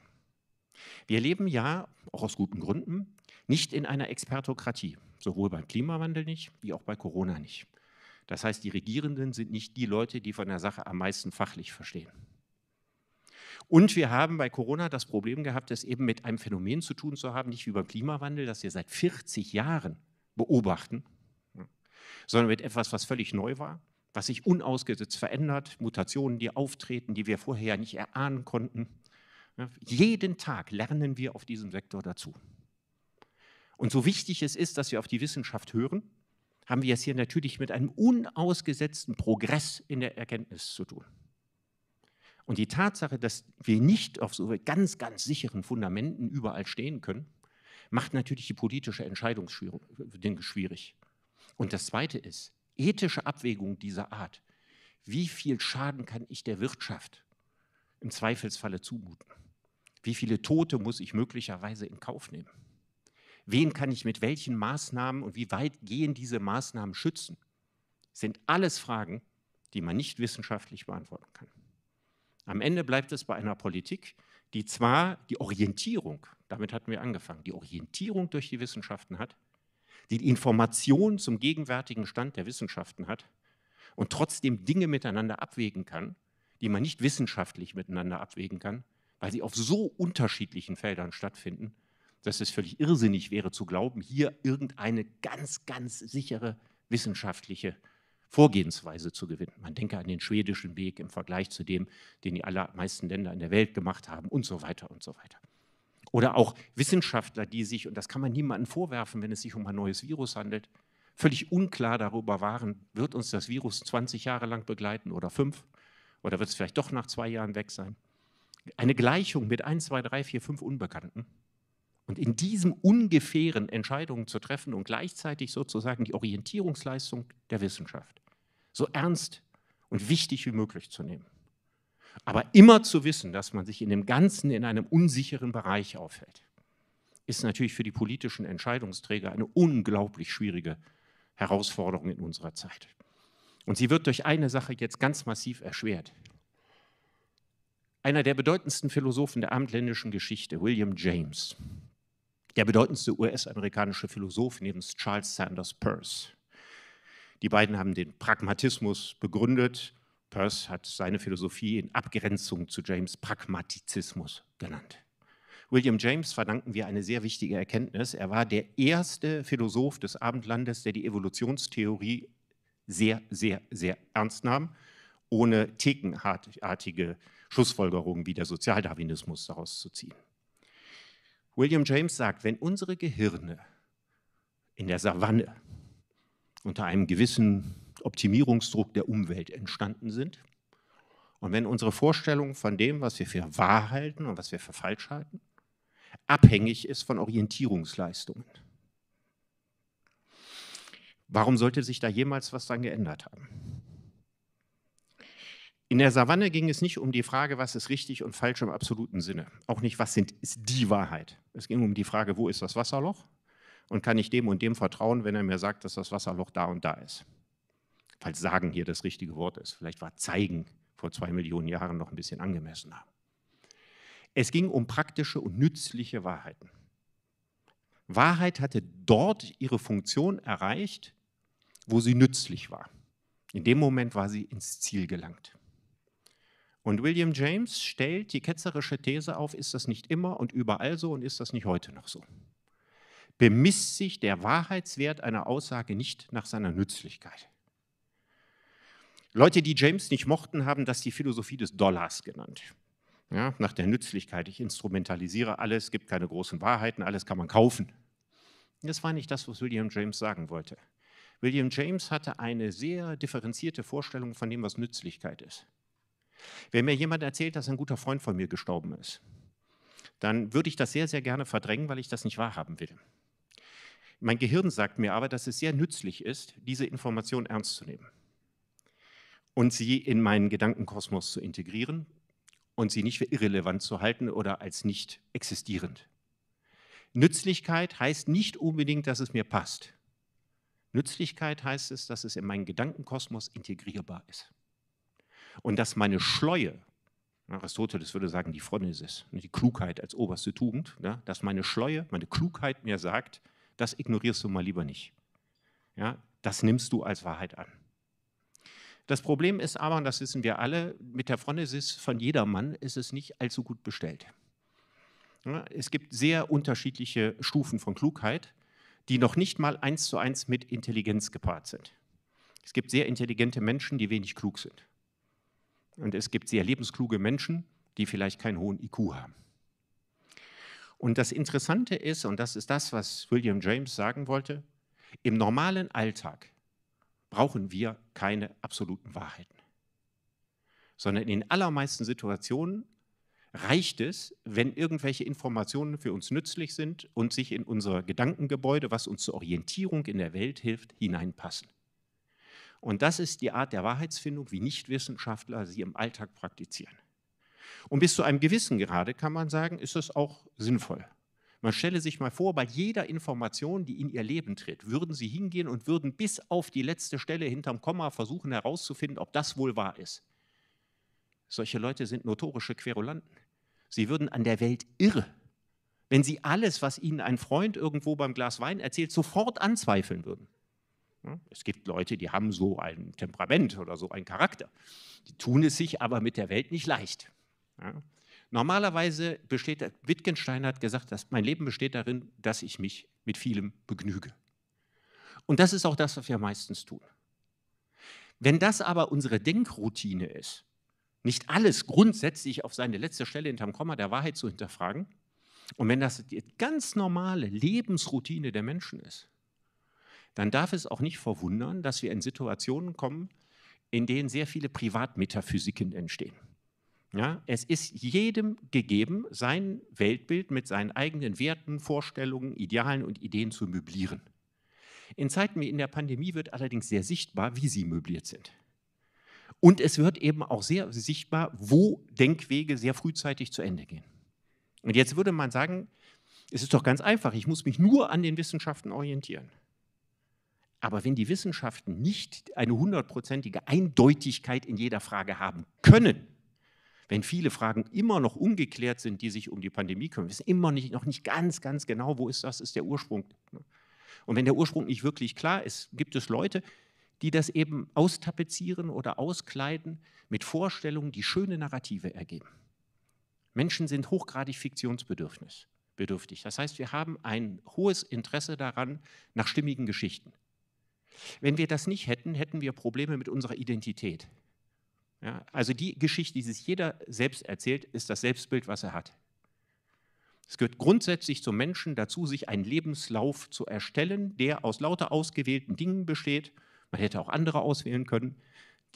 Wir leben ja, auch aus guten Gründen, nicht in einer Expertokratie, sowohl beim Klimawandel nicht, wie auch bei Corona nicht. Das heißt, die Regierenden sind nicht die Leute, die von der Sache am meisten fachlich verstehen. Und wir haben bei Corona das Problem gehabt, es eben mit einem Phänomen zu tun zu haben, nicht wie beim Klimawandel, das wir seit 40 Jahren beobachten, sondern mit etwas, was völlig neu war, was sich unausgesetzt verändert, Mutationen, die auftreten, die wir vorher ja nicht erahnen konnten. Jeden Tag lernen wir auf diesem Sektor dazu. Und so wichtig es ist, dass wir auf die Wissenschaft hören, haben wir es hier natürlich mit einem unausgesetzten Progress in der Erkenntnis zu tun. Und die Tatsache, dass wir nicht auf so ganz, ganz sicheren Fundamenten überall stehen können, macht natürlich die politische Entscheidung äh, schwierig. Und das Zweite ist, ethische Abwägungen dieser Art. Wie viel Schaden kann ich der Wirtschaft im Zweifelsfalle zumuten? Wie viele Tote muss ich möglicherweise in Kauf nehmen? Wen kann ich mit welchen Maßnahmen und wie weit gehen diese Maßnahmen schützen? Sind alles Fragen, die man nicht wissenschaftlich beantworten kann. Am Ende bleibt es bei einer Politik, die zwar die Orientierung, damit hatten wir angefangen, die Orientierung durch die Wissenschaften hat, die Information zum gegenwärtigen Stand der Wissenschaften hat und trotzdem Dinge miteinander abwägen kann, die man nicht wissenschaftlich miteinander abwägen kann, weil sie auf so unterschiedlichen Feldern stattfinden, dass es völlig irrsinnig wäre zu glauben, hier irgendeine ganz, ganz sichere wissenschaftliche Vorgehensweise zu gewinnen. Man denke an den schwedischen Weg im Vergleich zu dem, den die allermeisten Länder in der Welt gemacht haben und so weiter und so weiter. Oder auch Wissenschaftler, die sich, und das kann man niemandem vorwerfen, wenn es sich um ein neues Virus handelt, völlig unklar darüber waren, wird uns das Virus 20 Jahre lang begleiten oder fünf? Oder wird es vielleicht doch nach zwei Jahren weg sein? Eine Gleichung mit 1, 2, 3, 4, 5 Unbekannten und in diesem ungefähren Entscheidungen zu treffen und gleichzeitig sozusagen die Orientierungsleistung der Wissenschaft so ernst und wichtig wie möglich zu nehmen. Aber immer zu wissen, dass man sich in dem Ganzen in einem unsicheren Bereich aufhält, ist natürlich für die politischen Entscheidungsträger eine unglaublich schwierige Herausforderung in unserer Zeit. Und sie wird durch eine Sache jetzt ganz massiv erschwert. Einer der bedeutendsten Philosophen der abendländischen Geschichte, William James, der bedeutendste US-amerikanische Philosoph neben Charles Sanders Peirce. Die beiden haben den Pragmatismus begründet. Peirce hat seine Philosophie in Abgrenzung zu James Pragmatizismus genannt. William James verdanken wir eine sehr wichtige Erkenntnis. Er war der erste Philosoph des Abendlandes, der die Evolutionstheorie sehr, sehr, sehr ernst nahm, ohne thekenartige Schlussfolgerungen wie der Sozialdarwinismus daraus zu ziehen. William James sagt, wenn unsere Gehirne in der Savanne unter einem gewissen Optimierungsdruck der Umwelt entstanden sind und wenn unsere Vorstellung von dem, was wir für wahr halten und was wir für falsch halten, abhängig ist von Orientierungsleistungen. Warum sollte sich da jemals was dann geändert haben? In der Savanne ging es nicht um die Frage, was ist richtig und falsch im absoluten Sinne. Auch nicht, was sind, ist die Wahrheit. Es ging um die Frage, wo ist das Wasserloch? Und kann ich dem und dem vertrauen, wenn er mir sagt, dass das Wasserloch da und da ist? Falls sagen hier das richtige Wort ist. Vielleicht war zeigen vor zwei Millionen Jahren noch ein bisschen angemessener. Es ging um praktische und nützliche Wahrheiten. Wahrheit hatte dort ihre Funktion erreicht, wo sie nützlich war. In dem Moment war sie ins Ziel gelangt. Und William James stellt die ketzerische These auf, ist das nicht immer und überall so und ist das nicht heute noch so? Bemisst sich der Wahrheitswert einer Aussage nicht nach seiner Nützlichkeit? Leute, die James nicht mochten, haben das die Philosophie des Dollars genannt. Ja, nach der Nützlichkeit. Ich instrumentalisiere alles, es gibt keine großen Wahrheiten, alles kann man kaufen. Das war nicht das, was William James sagen wollte. William James hatte eine sehr differenzierte Vorstellung von dem, was Nützlichkeit ist. Wenn mir jemand erzählt, dass ein guter Freund von mir gestorben ist, dann würde ich das sehr, sehr gerne verdrängen, weil ich das nicht wahrhaben will. Mein Gehirn sagt mir aber, dass es sehr nützlich ist, diese Information ernst zu nehmen und sie in meinen Gedankenkosmos zu integrieren und sie nicht für irrelevant zu halten oder als nicht existierend. Nützlichkeit heißt nicht unbedingt, dass es mir passt. Nützlichkeit heißt es, dass es in meinen Gedankenkosmos integrierbar ist. Und dass meine Schleue, Aristoteles würde sagen, die Phronesis, ne, die Klugheit als oberste Tugend, ja, dass meine Schleue, meine Klugheit mir sagt, das ignorierst du mal lieber nicht. Ja, das nimmst du als Wahrheit an. Das Problem ist aber, und das wissen wir alle, mit der Phronesis von jedermann ist es nicht allzu gut bestellt. Ja, es gibt sehr unterschiedliche Stufen von Klugheit, die noch nicht mal eins zu eins mit Intelligenz gepaart sind. Es gibt sehr intelligente Menschen, die wenig klug sind und es gibt sehr lebenskluge Menschen, die vielleicht keinen hohen IQ haben. Und das Interessante ist, und das ist das, was William James sagen wollte, im normalen Alltag brauchen wir keine absoluten Wahrheiten, sondern in den allermeisten Situationen reicht es, wenn irgendwelche Informationen für uns nützlich sind und sich in unser Gedankengebäude, was uns zur Orientierung in der Welt hilft, hineinpassen. Und das ist die Art der Wahrheitsfindung, wie Nichtwissenschaftler sie im Alltag praktizieren. Und bis zu einem gewissen Grade kann man sagen, ist es auch sinnvoll. Man stelle sich mal vor, bei jeder Information, die in ihr Leben tritt, würden sie hingehen und würden bis auf die letzte Stelle hinterm Komma versuchen herauszufinden, ob das wohl wahr ist. Solche Leute sind notorische Querulanten. Sie würden an der Welt irre, wenn sie alles, was ihnen ein Freund irgendwo beim Glas Wein erzählt, sofort anzweifeln würden. Hm? Es gibt Leute, die haben so ein Temperament oder so einen Charakter. Die tun es sich aber mit der Welt nicht leicht. Normalerweise besteht, Wittgenstein hat gesagt, dass mein Leben besteht darin, dass ich mich mit vielem begnüge. Und das ist auch das, was wir meistens tun. Wenn das aber unsere Denkroutine ist, nicht alles grundsätzlich auf seine letzte Stelle hinterm Komma der Wahrheit zu hinterfragen, und wenn das die ganz normale Lebensroutine der Menschen ist, dann darf es auch nicht verwundern, dass wir in Situationen kommen, in denen sehr viele Privatmetaphysiken entstehen. Ja, es ist jedem gegeben, sein Weltbild mit seinen eigenen Werten, Vorstellungen, Idealen und Ideen zu möblieren. In Zeiten wie in der Pandemie wird allerdings sehr sichtbar, wie sie möbliert sind. Und es wird eben auch sehr sichtbar, wo Denkwege sehr frühzeitig zu Ende gehen. Und jetzt würde man sagen, es ist doch ganz einfach, ich muss mich nur an den Wissenschaften orientieren. Aber wenn die Wissenschaften nicht eine hundertprozentige Eindeutigkeit in jeder Frage haben können, wenn viele Fragen immer noch ungeklärt sind, die sich um die Pandemie kümmern, wissen immer nicht, noch nicht ganz, ganz genau, wo ist das, ist der Ursprung. Und wenn der Ursprung nicht wirklich klar ist, gibt es Leute, die das eben austapezieren oder auskleiden mit Vorstellungen, die schöne Narrative ergeben. Menschen sind hochgradig fiktionsbedürftig. Das heißt, wir haben ein hohes Interesse daran nach stimmigen Geschichten. Wenn wir das nicht hätten, hätten wir Probleme mit unserer Identität. Ja, also die Geschichte, die sich jeder selbst erzählt, ist das Selbstbild, was er hat. Es gehört grundsätzlich zum Menschen dazu, sich einen Lebenslauf zu erstellen, der aus lauter ausgewählten Dingen besteht. Man hätte auch andere auswählen können,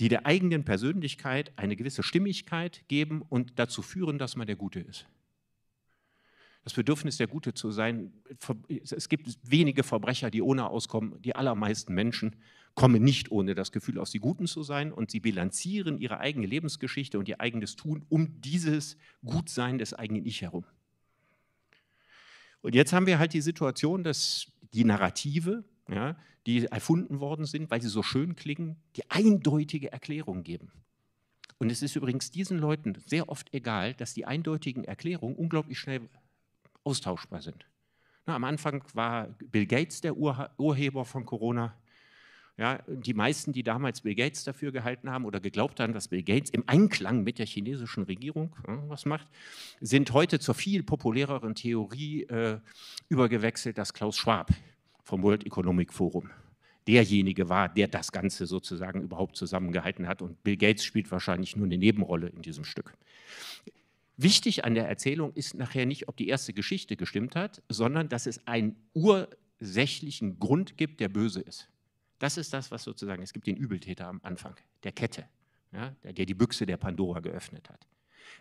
die der eigenen Persönlichkeit eine gewisse Stimmigkeit geben und dazu führen, dass man der Gute ist das Bedürfnis, der Gute zu sein. Es gibt wenige Verbrecher, die ohne auskommen. Die allermeisten Menschen kommen nicht ohne das Gefühl aus, die Guten zu sein. Und sie bilanzieren ihre eigene Lebensgeschichte und ihr eigenes Tun um dieses Gutsein des eigenen Ich herum. Und jetzt haben wir halt die Situation, dass die Narrative, ja, die erfunden worden sind, weil sie so schön klingen, die eindeutige Erklärung geben. Und es ist übrigens diesen Leuten sehr oft egal, dass die eindeutigen Erklärungen unglaublich schnell austauschbar sind. Na, am Anfang war Bill Gates der Ur Urheber von Corona. Ja, die meisten, die damals Bill Gates dafür gehalten haben oder geglaubt haben, dass Bill Gates im Einklang mit der chinesischen Regierung ja, äh, was macht, sind heute zur viel populäreren Theorie äh, übergewechselt, dass Klaus Schwab vom World Economic Forum derjenige war, der das Ganze sozusagen überhaupt zusammengehalten hat. Und Bill Gates spielt wahrscheinlich nur eine Nebenrolle in diesem Stück. Wichtig an der Erzählung ist nachher nicht, ob die erste Geschichte gestimmt hat, sondern dass es einen ursächlichen Grund gibt, der böse ist. Das ist das, was sozusagen, es gibt den Übeltäter am Anfang, der Kette, ja, der, der die Büchse der Pandora geöffnet hat.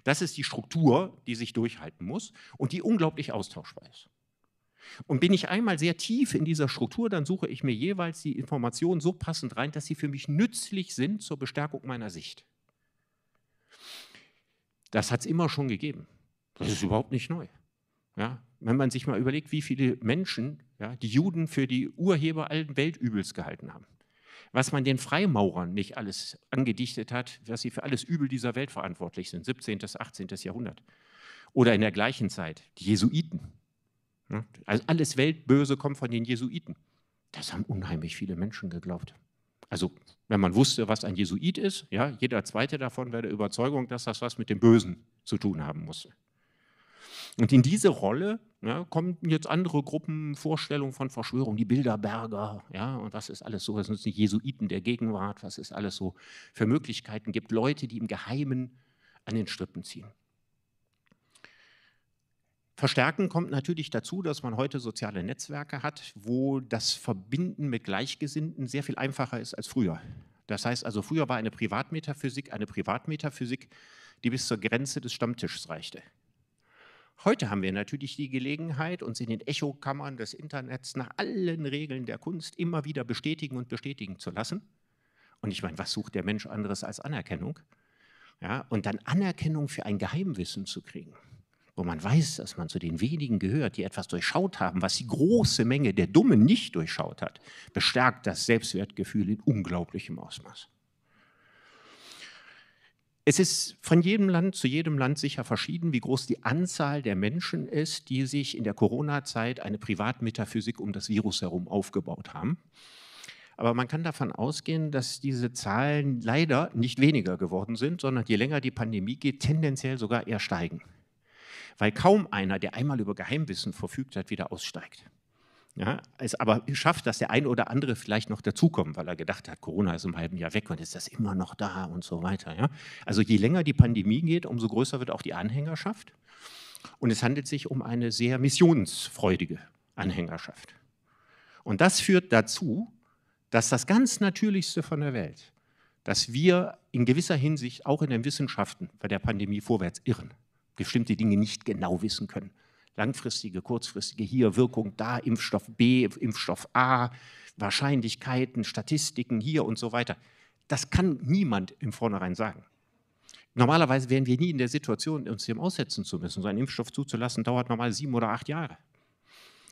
Das ist die Struktur, die sich durchhalten muss und die unglaublich austauschbar ist. Und bin ich einmal sehr tief in dieser Struktur, dann suche ich mir jeweils die Informationen so passend rein, dass sie für mich nützlich sind zur Bestärkung meiner Sicht. Das hat es immer schon gegeben. Das ist überhaupt nicht neu. Ja? Wenn man sich mal überlegt, wie viele Menschen ja, die Juden für die Urheber allen Weltübels gehalten haben, was man den Freimaurern nicht alles angedichtet hat, was sie für alles Übel dieser Welt verantwortlich sind, 17. bis 18. Jahrhundert. Oder in der gleichen Zeit die Jesuiten. Also alles Weltböse kommt von den Jesuiten. Das haben unheimlich viele Menschen geglaubt also wenn man wusste, was ein Jesuit ist, ja, jeder zweite davon wäre der Überzeugung, dass das was mit dem Bösen zu tun haben musste. Und in diese Rolle ja, kommen jetzt andere Gruppen, Vorstellungen von Verschwörung, die Bilderberger, ja, und was ist alles so, was sind die Jesuiten der Gegenwart, was es alles so für Möglichkeiten gibt, Leute, die im Geheimen an den Strippen ziehen. Verstärken kommt natürlich dazu, dass man heute soziale Netzwerke hat, wo das Verbinden mit Gleichgesinnten sehr viel einfacher ist als früher. Das heißt also, früher war eine Privatmetaphysik eine Privatmetaphysik, die bis zur Grenze des Stammtisches reichte. Heute haben wir natürlich die Gelegenheit, uns in den Echokammern des Internets nach allen Regeln der Kunst immer wieder bestätigen und bestätigen zu lassen. Und ich meine, was sucht der Mensch anderes als Anerkennung? Ja, und dann Anerkennung für ein Geheimwissen zu kriegen wo man weiß, dass man zu den wenigen gehört, die etwas durchschaut haben, was die große Menge der Dummen nicht durchschaut hat, bestärkt das Selbstwertgefühl in unglaublichem Ausmaß. Es ist von jedem Land zu jedem Land sicher verschieden, wie groß die Anzahl der Menschen ist, die sich in der Corona-Zeit eine Privatmetaphysik um das Virus herum aufgebaut haben. Aber man kann davon ausgehen, dass diese Zahlen leider nicht weniger geworden sind, sondern je länger die Pandemie geht, tendenziell sogar eher steigen weil kaum einer, der einmal über Geheimwissen verfügt hat, wieder aussteigt. Ja, es aber schafft, dass der ein oder andere vielleicht noch dazukommt, weil er gedacht hat, Corona ist im halben Jahr weg und ist das immer noch da und so weiter. Ja? Also je länger die Pandemie geht, umso größer wird auch die Anhängerschaft. Und es handelt sich um eine sehr missionsfreudige Anhängerschaft. Und das führt dazu, dass das ganz Natürlichste von der Welt, dass wir in gewisser Hinsicht auch in den Wissenschaften bei der Pandemie vorwärts irren bestimmte Dinge nicht genau wissen können. Langfristige, kurzfristige, hier Wirkung, da Impfstoff B, Impfstoff A, Wahrscheinlichkeiten, Statistiken hier und so weiter. Das kann niemand im Vornherein sagen. Normalerweise wären wir nie in der Situation, uns dem aussetzen zu müssen. So einen Impfstoff zuzulassen, dauert normal sieben oder acht Jahre.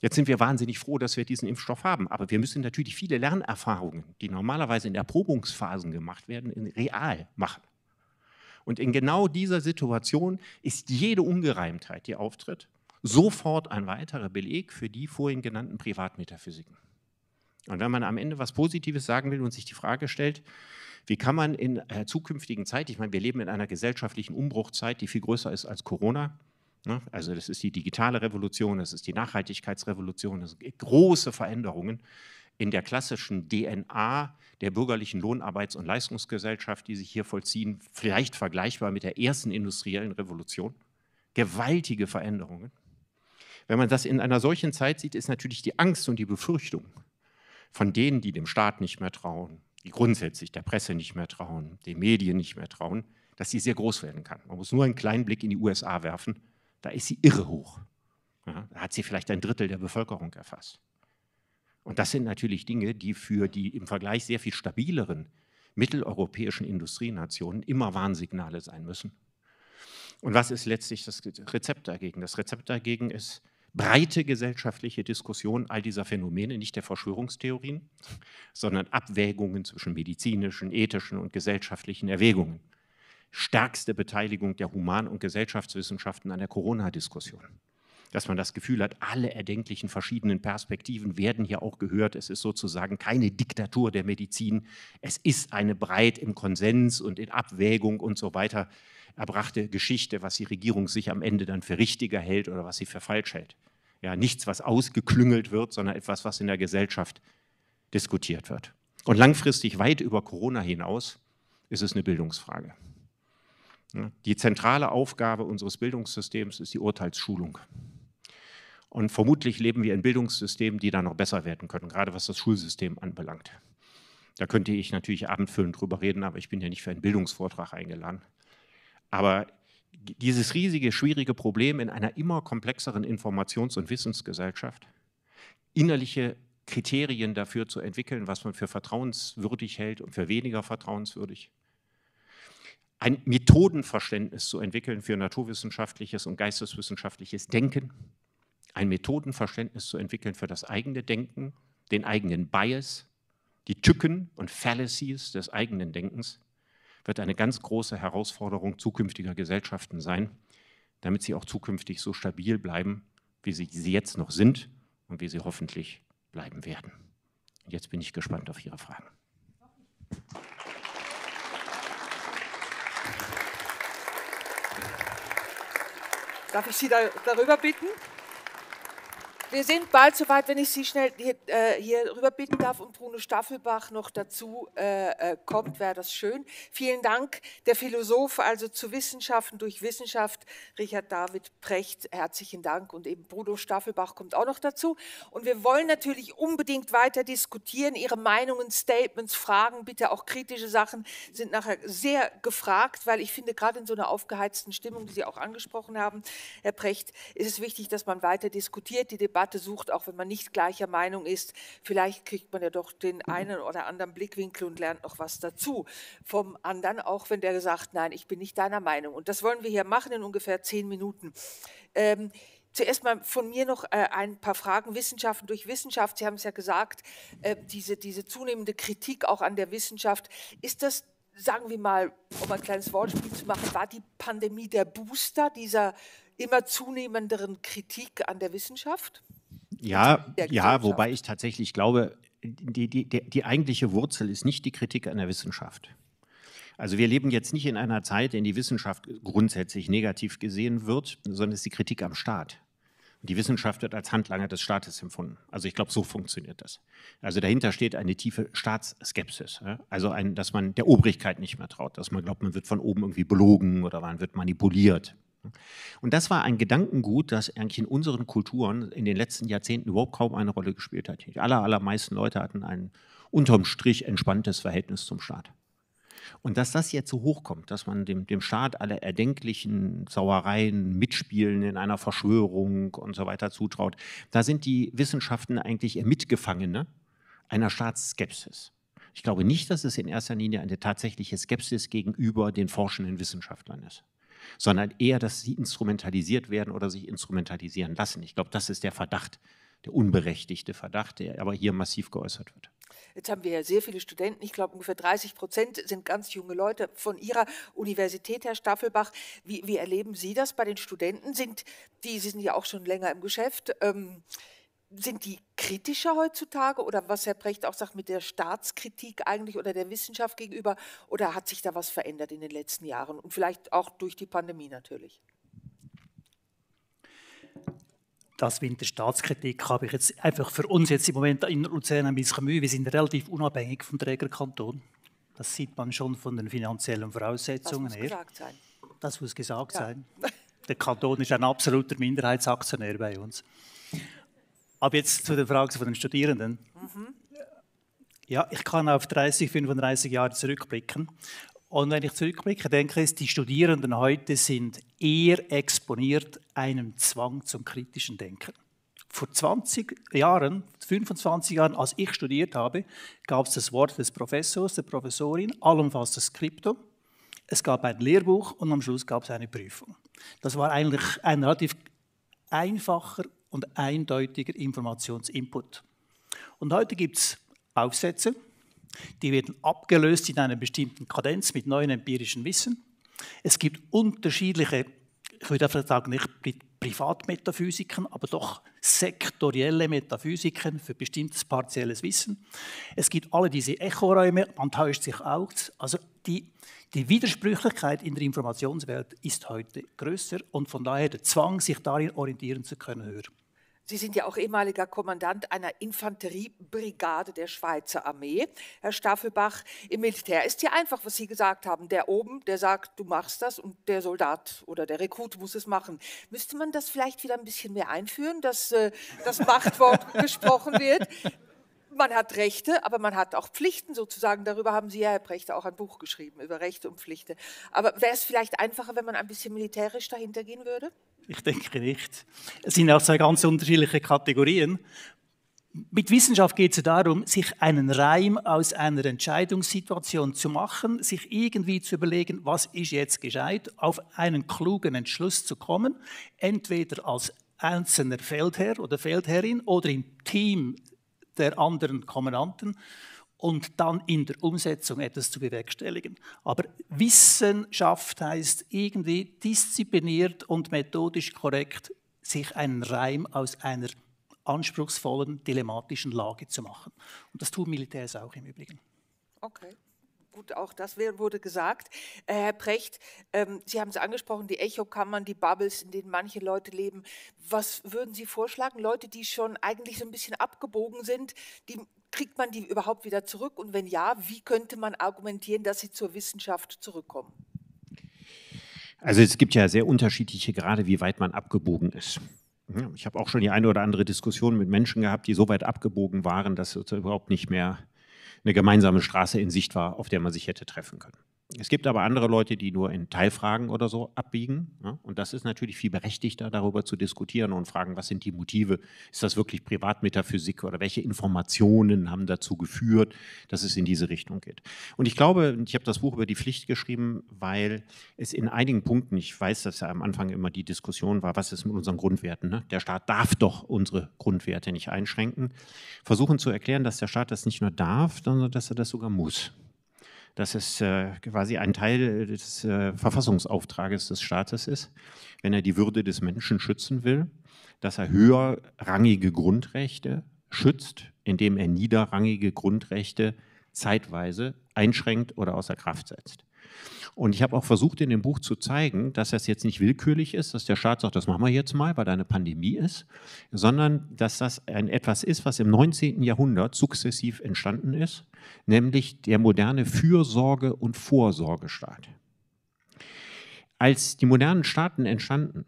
Jetzt sind wir wahnsinnig froh, dass wir diesen Impfstoff haben. Aber wir müssen natürlich viele Lernerfahrungen, die normalerweise in Erprobungsphasen gemacht werden, real machen. Und in genau dieser Situation ist jede Ungereimtheit, die auftritt, sofort ein weiterer Beleg für die vorhin genannten Privatmetaphysiken. Und wenn man am Ende was Positives sagen will und sich die Frage stellt, wie kann man in äh, zukünftigen Zeit, ich meine, wir leben in einer gesellschaftlichen Umbruchzeit, die viel größer ist als Corona, ne? also das ist die digitale Revolution, das ist die Nachhaltigkeitsrevolution, das sind große Veränderungen in der klassischen DNA der bürgerlichen Lohnarbeits- und Leistungsgesellschaft, die sich hier vollziehen, vielleicht vergleichbar mit der ersten industriellen Revolution. Gewaltige Veränderungen. Wenn man das in einer solchen Zeit sieht, ist natürlich die Angst und die Befürchtung von denen, die dem Staat nicht mehr trauen, die grundsätzlich der Presse nicht mehr trauen, den Medien nicht mehr trauen, dass sie sehr groß werden kann. Man muss nur einen kleinen Blick in die USA werfen, da ist sie irre hoch. Ja, da hat sie vielleicht ein Drittel der Bevölkerung erfasst. Und das sind natürlich Dinge, die für die im Vergleich sehr viel stabileren mitteleuropäischen Industrienationen immer Warnsignale sein müssen. Und was ist letztlich das Rezept dagegen? Das Rezept dagegen ist breite gesellschaftliche Diskussion all dieser Phänomene, nicht der Verschwörungstheorien, sondern Abwägungen zwischen medizinischen, ethischen und gesellschaftlichen Erwägungen. Stärkste Beteiligung der Human- und Gesellschaftswissenschaften an der Corona-Diskussion dass man das Gefühl hat, alle erdenklichen verschiedenen Perspektiven werden hier auch gehört. Es ist sozusagen keine Diktatur der Medizin. Es ist eine breit im Konsens und in Abwägung und so weiter erbrachte Geschichte, was die Regierung sich am Ende dann für richtiger hält oder was sie für falsch hält. Ja, nichts, was ausgeklüngelt wird, sondern etwas, was in der Gesellschaft diskutiert wird. Und langfristig weit über Corona hinaus ist es eine Bildungsfrage. Die zentrale Aufgabe unseres Bildungssystems ist die Urteilsschulung. Und vermutlich leben wir in Bildungssystemen, die da noch besser werden können, gerade was das Schulsystem anbelangt. Da könnte ich natürlich abendfüllend drüber reden, aber ich bin ja nicht für einen Bildungsvortrag eingeladen. Aber dieses riesige, schwierige Problem in einer immer komplexeren Informations- und Wissensgesellschaft, innerliche Kriterien dafür zu entwickeln, was man für vertrauenswürdig hält und für weniger vertrauenswürdig, ein Methodenverständnis zu entwickeln für naturwissenschaftliches und geisteswissenschaftliches Denken, ein Methodenverständnis zu entwickeln für das eigene Denken, den eigenen Bias, die Tücken und Fallacies des eigenen Denkens, wird eine ganz große Herausforderung zukünftiger Gesellschaften sein, damit sie auch zukünftig so stabil bleiben, wie sie, sie jetzt noch sind und wie sie hoffentlich bleiben werden. Und jetzt bin ich gespannt auf Ihre Fragen. Darf ich Sie da, darüber bitten? Wir sind bald soweit, wenn ich Sie schnell hier, äh, hier rüber bitten darf und Bruno Staffelbach noch dazu äh, äh, kommt, wäre das schön. Vielen Dank, der Philosoph also zu Wissenschaften durch Wissenschaft, Richard David Precht, herzlichen Dank und eben Bruno Staffelbach kommt auch noch dazu. Und wir wollen natürlich unbedingt weiter diskutieren, Ihre Meinungen, Statements, Fragen, bitte auch kritische Sachen sind nachher sehr gefragt, weil ich finde, gerade in so einer aufgeheizten Stimmung, die Sie auch angesprochen haben, Herr Precht, ist es wichtig, dass man weiter diskutiert, die Debatte Debatte sucht, auch wenn man nicht gleicher Meinung ist. Vielleicht kriegt man ja doch den einen oder anderen Blickwinkel und lernt noch was dazu vom anderen, auch wenn der sagt, nein, ich bin nicht deiner Meinung. Und das wollen wir hier machen in ungefähr zehn Minuten. Ähm, Zuerst mal von mir noch äh, ein paar Fragen. Wissenschaften durch Wissenschaft, Sie haben es ja gesagt, äh, diese, diese zunehmende Kritik auch an der Wissenschaft, ist das, sagen wir mal, um ein kleines Wortspiel zu machen, war die Pandemie der Booster, dieser immer zunehmenderen Kritik an der Wissenschaft? Ja, der ja wobei ich tatsächlich glaube, die, die, die eigentliche Wurzel ist nicht die Kritik an der Wissenschaft. Also wir leben jetzt nicht in einer Zeit, in die Wissenschaft grundsätzlich negativ gesehen wird, sondern es ist die Kritik am Staat. Die Wissenschaft wird als Handlanger des Staates empfunden. Also ich glaube, so funktioniert das. Also dahinter steht eine tiefe Staatsskepsis. Also ein, dass man der Obrigkeit nicht mehr traut, dass man glaubt, man wird von oben irgendwie belogen oder man wird manipuliert. Und das war ein Gedankengut, das eigentlich in unseren Kulturen in den letzten Jahrzehnten überhaupt kaum eine Rolle gespielt hat. Die aller, allermeisten Leute hatten ein unterm Strich entspanntes Verhältnis zum Staat. Und dass das jetzt so hochkommt, dass man dem, dem Staat alle erdenklichen Sauereien, Mitspielen in einer Verschwörung und so weiter zutraut, da sind die Wissenschaften eigentlich Mitgefangene einer Staatsskepsis. Ich glaube nicht, dass es in erster Linie eine tatsächliche Skepsis gegenüber den forschenden Wissenschaftlern ist sondern eher, dass sie instrumentalisiert werden oder sich instrumentalisieren lassen. Ich glaube, das ist der Verdacht, der unberechtigte Verdacht, der aber hier massiv geäußert wird. Jetzt haben wir ja sehr viele Studenten, ich glaube ungefähr 30 Prozent sind ganz junge Leute von Ihrer Universität, Herr Staffelbach. Wie, wie erleben Sie das bei den Studenten? Sind die, Sie sind ja auch schon länger im Geschäft. Ähm, sind die kritischer heutzutage oder was Herr Brecht auch sagt mit der Staatskritik eigentlich oder der Wissenschaft gegenüber oder hat sich da was verändert in den letzten Jahren und vielleicht auch durch die Pandemie natürlich? das Winterstaatskritik habe ich jetzt einfach für uns jetzt im Moment in Luzern ein bisschen Mühe. Wir sind relativ unabhängig vom Trägerkanton. Das sieht man schon von den finanziellen Voraussetzungen das muss her. Gesagt sein. Das muss gesagt ja. sein. Der Kanton ist ein absoluter Minderheitsaktionär bei uns. Aber jetzt zu der Frage von den Studierenden. Mhm. Ja, ich kann auf 30, 35 Jahre zurückblicken. Und wenn ich zurückblicke, denke ich, die Studierenden heute sind eher exponiert einem Zwang zum kritischen Denken. Vor 20 Jahren, 25 Jahren, als ich studiert habe, gab es das Wort des Professors, der Professorin, allenfalls das Skriptum. Es gab ein Lehrbuch und am Schluss gab es eine Prüfung. Das war eigentlich ein relativ einfacher und eindeutiger Informationsinput. Und heute gibt es Aufsätze, die werden abgelöst in einer bestimmten Kadenz mit neuen empirischen Wissen. Es gibt unterschiedliche, ich würde einfach sagen, nicht Privatmetaphysiken, aber doch sektorielle Metaphysiken für bestimmtes partielles Wissen. Es gibt alle diese Echoräume, man täuscht sich auch. Also die, die Widersprüchlichkeit in der Informationswelt ist heute größer und von daher der Zwang, sich darin orientieren zu können, höher. Sie sind ja auch ehemaliger Kommandant einer Infanteriebrigade der Schweizer Armee. Herr Staffelbach, im Militär ist ja einfach, was Sie gesagt haben. Der oben, der sagt, du machst das und der Soldat oder der Rekrut muss es machen. Müsste man das vielleicht wieder ein bisschen mehr einführen, dass äh, das Machtwort *laughs* gesprochen wird? Man hat Rechte, aber man hat auch Pflichten sozusagen. Darüber haben Sie ja, Herr Prechter, auch ein Buch geschrieben, über Rechte und Pflichten. Aber wäre es vielleicht einfacher, wenn man ein bisschen militärisch dahinter gehen würde? Ich denke nicht. Es sind auch zwei ganz unterschiedliche Kategorien. Mit Wissenschaft geht es darum, sich einen Reim aus einer Entscheidungssituation zu machen, sich irgendwie zu überlegen, was ist jetzt gescheit, auf einen klugen Entschluss zu kommen, entweder als einzelner Feldherr oder Feldherrin oder im Team der anderen Kommandanten und dann in der Umsetzung etwas zu bewerkstelligen. Aber Wissenschaft heißt irgendwie diszipliniert und methodisch korrekt, sich einen Reim aus einer anspruchsvollen, dilematischen Lage zu machen. Und das tun Militärs auch im Übrigen. Okay gut, auch das wurde gesagt. Äh, Herr Precht, ähm, Sie haben es angesprochen, die Echokammern, die Bubbles, in denen manche Leute leben. Was würden Sie vorschlagen? Leute, die schon eigentlich so ein bisschen abgebogen sind, die kriegt man die überhaupt wieder zurück? Und wenn ja, wie könnte man argumentieren, dass sie zur Wissenschaft zurückkommen? Also es gibt ja sehr unterschiedliche Grade, wie weit man abgebogen ist. Ich habe auch schon die eine oder andere Diskussion mit Menschen gehabt, die so weit abgebogen waren, dass überhaupt nicht mehr eine gemeinsame Straße in Sicht war, auf der man sich hätte treffen können. Es gibt aber andere Leute, die nur in Teilfragen oder so abbiegen. Ja? Ne? Und das ist natürlich viel berechtigter, darüber zu diskutieren und fragen, was sind die Motive? Ist das wirklich Privatmetaphysik oder welche Informationen haben dazu geführt, dass es in diese Richtung geht? Und ich glaube, ich habe das Buch über die Pflicht geschrieben, weil es in einigen Punkten, ich weiß, dass ja am Anfang immer die Diskussion war, was ist mit unseren Grundwerten? Ne? Der Staat darf doch unsere Grundwerte nicht einschränken. Versuchen zu erklären, dass der Staat das nicht nur darf, sondern dass er das sogar muss dass es äh, quasi ein Teil äh, des äh, Verfassungsauftrages des Staates ist, wenn er die Würde des Menschen schützen will, dass er höherrangige Grundrechte schützt, indem er niederrangige Grundrechte zeitweise einschränkt oder außer Kraft setzt. Und ich habe auch versucht, in dem Buch zu zeigen, dass das jetzt nicht willkürlich ist, dass der Staat sagt, das machen wir jetzt mal, weil da eine Pandemie ist, sondern dass das ein etwas ist, was im 19. Jahrhundert sukzessiv entstanden ist, nämlich der moderne Fürsorge- und Vorsorgestaat. Als die modernen Staaten entstanden,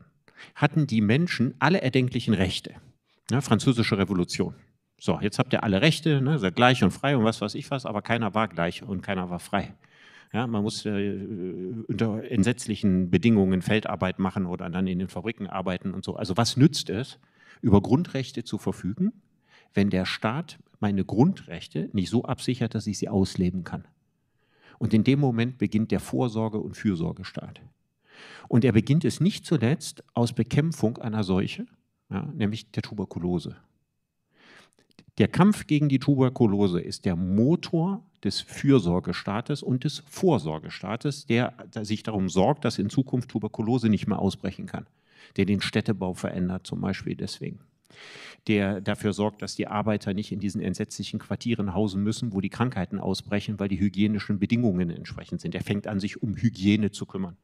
hatten die Menschen alle erdenklichen Rechte. Ja, ne, Französische Revolution. So, jetzt habt ihr alle Rechte, ne, seid gleich und frei und was weiß ich was, aber keiner war gleich und keiner war frei. Ja, man muss äh, äh, unter entsetzlichen Bedingungen Feldarbeit machen oder dann in den Fabriken arbeiten und so. Also was nützt es, über Grundrechte zu verfügen, wenn der Staat meine Grundrechte nicht so absichert, dass ich sie ausleben kann? Und in dem Moment beginnt der Vorsorge- und Fürsorgestaat. Und er beginnt es nicht zuletzt aus Bekämpfung einer Seuche, ja, nämlich der Tuberkulose. Der Kampf gegen die Tuberkulose ist der Motor des Fürsorgestaates und des Vorsorgestaates, der sich darum sorgt, dass in Zukunft Tuberkulose nicht mehr ausbrechen kann, der den Städtebau verändert zum Beispiel deswegen der dafür sorgt, dass die Arbeiter nicht in diesen entsetzlichen Quartieren hausen müssen, wo die Krankheiten ausbrechen, weil die hygienischen Bedingungen entsprechend sind. Er fängt an, sich um Hygiene zu kümmern.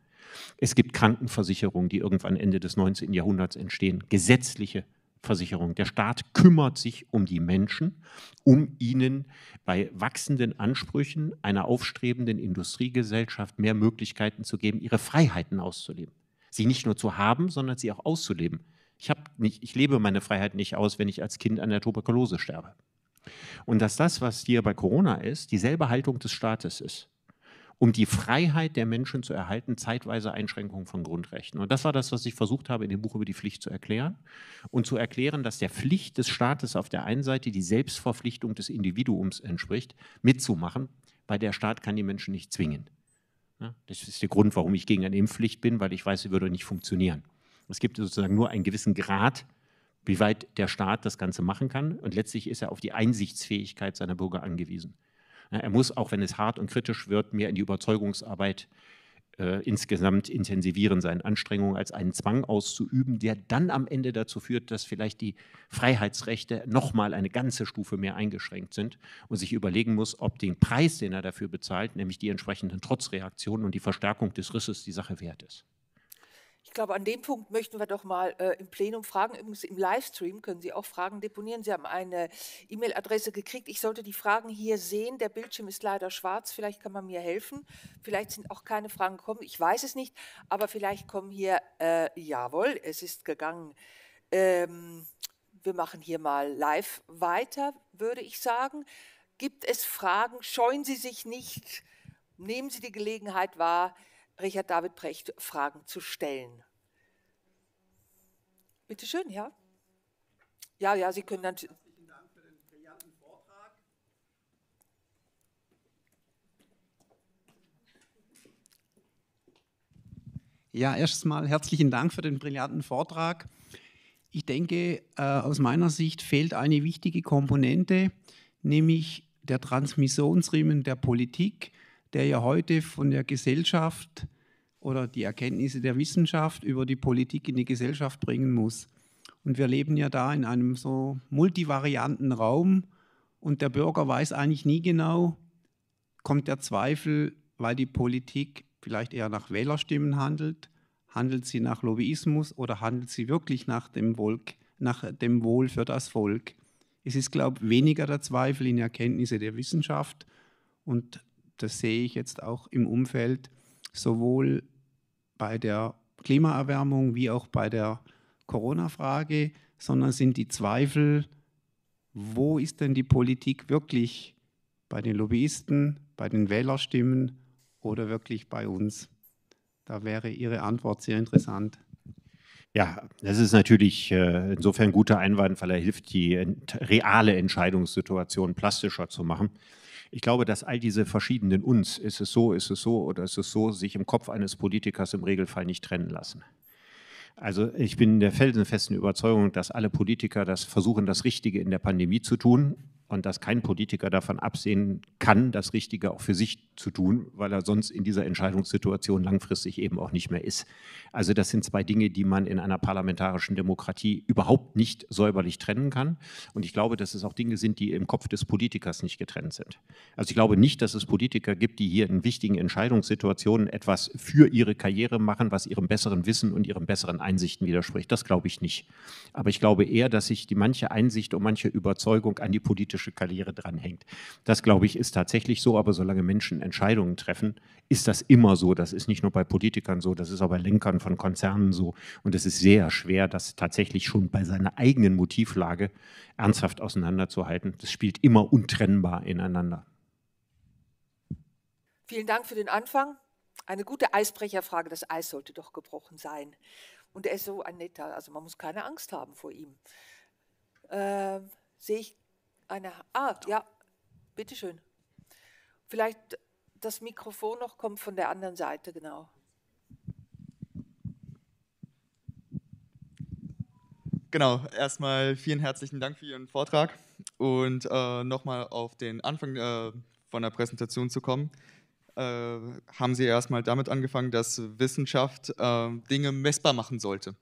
Es gibt Krankenversicherungen, die irgendwann Ende des 19. Jahrhunderts entstehen, gesetzliche Versicherung. Der Staat kümmert sich um die Menschen, um ihnen bei wachsenden Ansprüchen einer aufstrebenden Industriegesellschaft mehr Möglichkeiten zu geben, ihre Freiheiten auszuleben. Sie nicht nur zu haben, sondern sie auch auszuleben. Ich, nicht, ich lebe meine Freiheit nicht aus, wenn ich als Kind an der Tuberkulose sterbe. Und dass das, was hier bei Corona ist, dieselbe Haltung des Staates ist um die Freiheit der Menschen zu erhalten, zeitweise Einschränkungen von Grundrechten. Und das war das, was ich versucht habe, in dem Buch über die Pflicht zu erklären und zu erklären, dass der Pflicht des Staates auf der einen Seite die Selbstverpflichtung des Individuums entspricht, mitzumachen, weil der Staat kann die Menschen nicht zwingen. Das ist der Grund, warum ich gegen eine Impfpflicht bin, weil ich weiß, sie würde nicht funktionieren. Es gibt sozusagen nur einen gewissen Grad, wie weit der Staat das Ganze machen kann. Und letztlich ist er auf die Einsichtsfähigkeit seiner Bürger angewiesen. Er muss, auch wenn es hart und kritisch wird, mehr in die Überzeugungsarbeit äh, insgesamt intensivieren, seine Anstrengungen als einen Zwang auszuüben, der dann am Ende dazu führt, dass vielleicht die Freiheitsrechte nochmal eine ganze Stufe mehr eingeschränkt sind und sich überlegen muss, ob den Preis, den er dafür bezahlt, nämlich die entsprechenden Trotzreaktionen und die Verstärkung des Risses die Sache wert ist. Ich glaube, an dem Punkt möchten wir doch mal äh, im Plenum fragen. Übrigens im Livestream können Sie auch Fragen deponieren. Sie haben eine E-Mail-Adresse gekriegt. Ich sollte die Fragen hier sehen. Der Bildschirm ist leider schwarz. Vielleicht kann man mir helfen. Vielleicht sind auch keine Fragen gekommen. Ich weiß es nicht. Aber vielleicht kommen hier, äh, jawohl, es ist gegangen. Ähm, wir machen hier mal live weiter, würde ich sagen. Gibt es Fragen? Scheuen Sie sich nicht. Nehmen Sie die Gelegenheit wahr. Richard David Brecht Fragen zu stellen. Bitte schön, ja. Ja, ja, Sie können dann. Herzlichen Dank für den brillanten Vortrag. Ja, erstes Mal herzlichen Dank für den brillanten Vortrag. Ich denke, äh, aus meiner Sicht fehlt eine wichtige Komponente, nämlich der Transmissionsriemen der Politik der ja heute von der Gesellschaft oder die Erkenntnisse der Wissenschaft über die Politik in die Gesellschaft bringen muss. Und wir leben ja da in einem so multivarianten Raum und der Bürger weiß eigentlich nie genau, kommt der Zweifel, weil die Politik vielleicht eher nach Wählerstimmen handelt, handelt sie nach Lobbyismus oder handelt sie wirklich nach dem, Volk, nach dem Wohl für das Volk. Es ist, glaube ich, weniger der Zweifel in Erkenntnisse der Wissenschaft und das sehe ich jetzt auch im Umfeld, sowohl bei der Klimaerwärmung wie auch bei der Corona-Frage, sondern sind die Zweifel, wo ist denn die Politik wirklich bei den Lobbyisten, bei den Wählerstimmen oder wirklich bei uns? Da wäre Ihre Antwort sehr interessant. Ja, das ist natürlich äh, insofern ein guter Einwand, weil er hilft, die reale Entscheidungssituation plastischer zu machen. Ich glaube, dass all diese verschiedenen uns, ist es so, ist es so oder ist es so, sich im Kopf eines Politikers im Regelfall nicht trennen lassen. Also ich bin der felsenfesten Überzeugung, dass alle Politiker das versuchen, das Richtige in der Pandemie zu tun und dass kein Politiker davon absehen kann, das Richtige auch für sich zu tun, weil er sonst in dieser Entscheidungssituation langfristig eben auch nicht mehr ist. Also das sind zwei Dinge, die man in einer parlamentarischen Demokratie überhaupt nicht säuberlich trennen kann. Und ich glaube, dass es auch Dinge sind, die im Kopf des Politikers nicht getrennt sind. Also ich glaube nicht, dass es Politiker gibt, die hier in wichtigen Entscheidungssituationen etwas für ihre Karriere machen, was ihrem besseren Wissen und ihren besseren Einsichten widerspricht. Das glaube ich nicht. Aber ich glaube eher, dass sich die manche Einsicht und manche Überzeugung an die politische politische Karriere dranhängt. Das, glaube ich, ist tatsächlich so, aber solange Menschen Entscheidungen treffen, ist das immer so. Das ist nicht nur bei Politikern so, das ist auch bei Lenkern von Konzernen so. Und es ist sehr schwer, das tatsächlich schon bei seiner eigenen Motivlage ernsthaft auseinanderzuhalten. Das spielt immer untrennbar ineinander. Vielen Dank für den Anfang. Eine gute Eisbrecherfrage. Das Eis sollte doch gebrochen sein. Und er ist so ein netter, also man muss keine Angst haben vor ihm. Ähm, sehe ich eine, ah, ja, bitteschön. Vielleicht das Mikrofon noch kommt von der anderen Seite, genau. Genau, erstmal vielen herzlichen Dank für Ihren Vortrag und äh, nochmal auf den Anfang äh, von der Präsentation zu kommen. Äh, haben Sie erstmal damit angefangen, dass Wissenschaft äh, Dinge messbar machen sollte.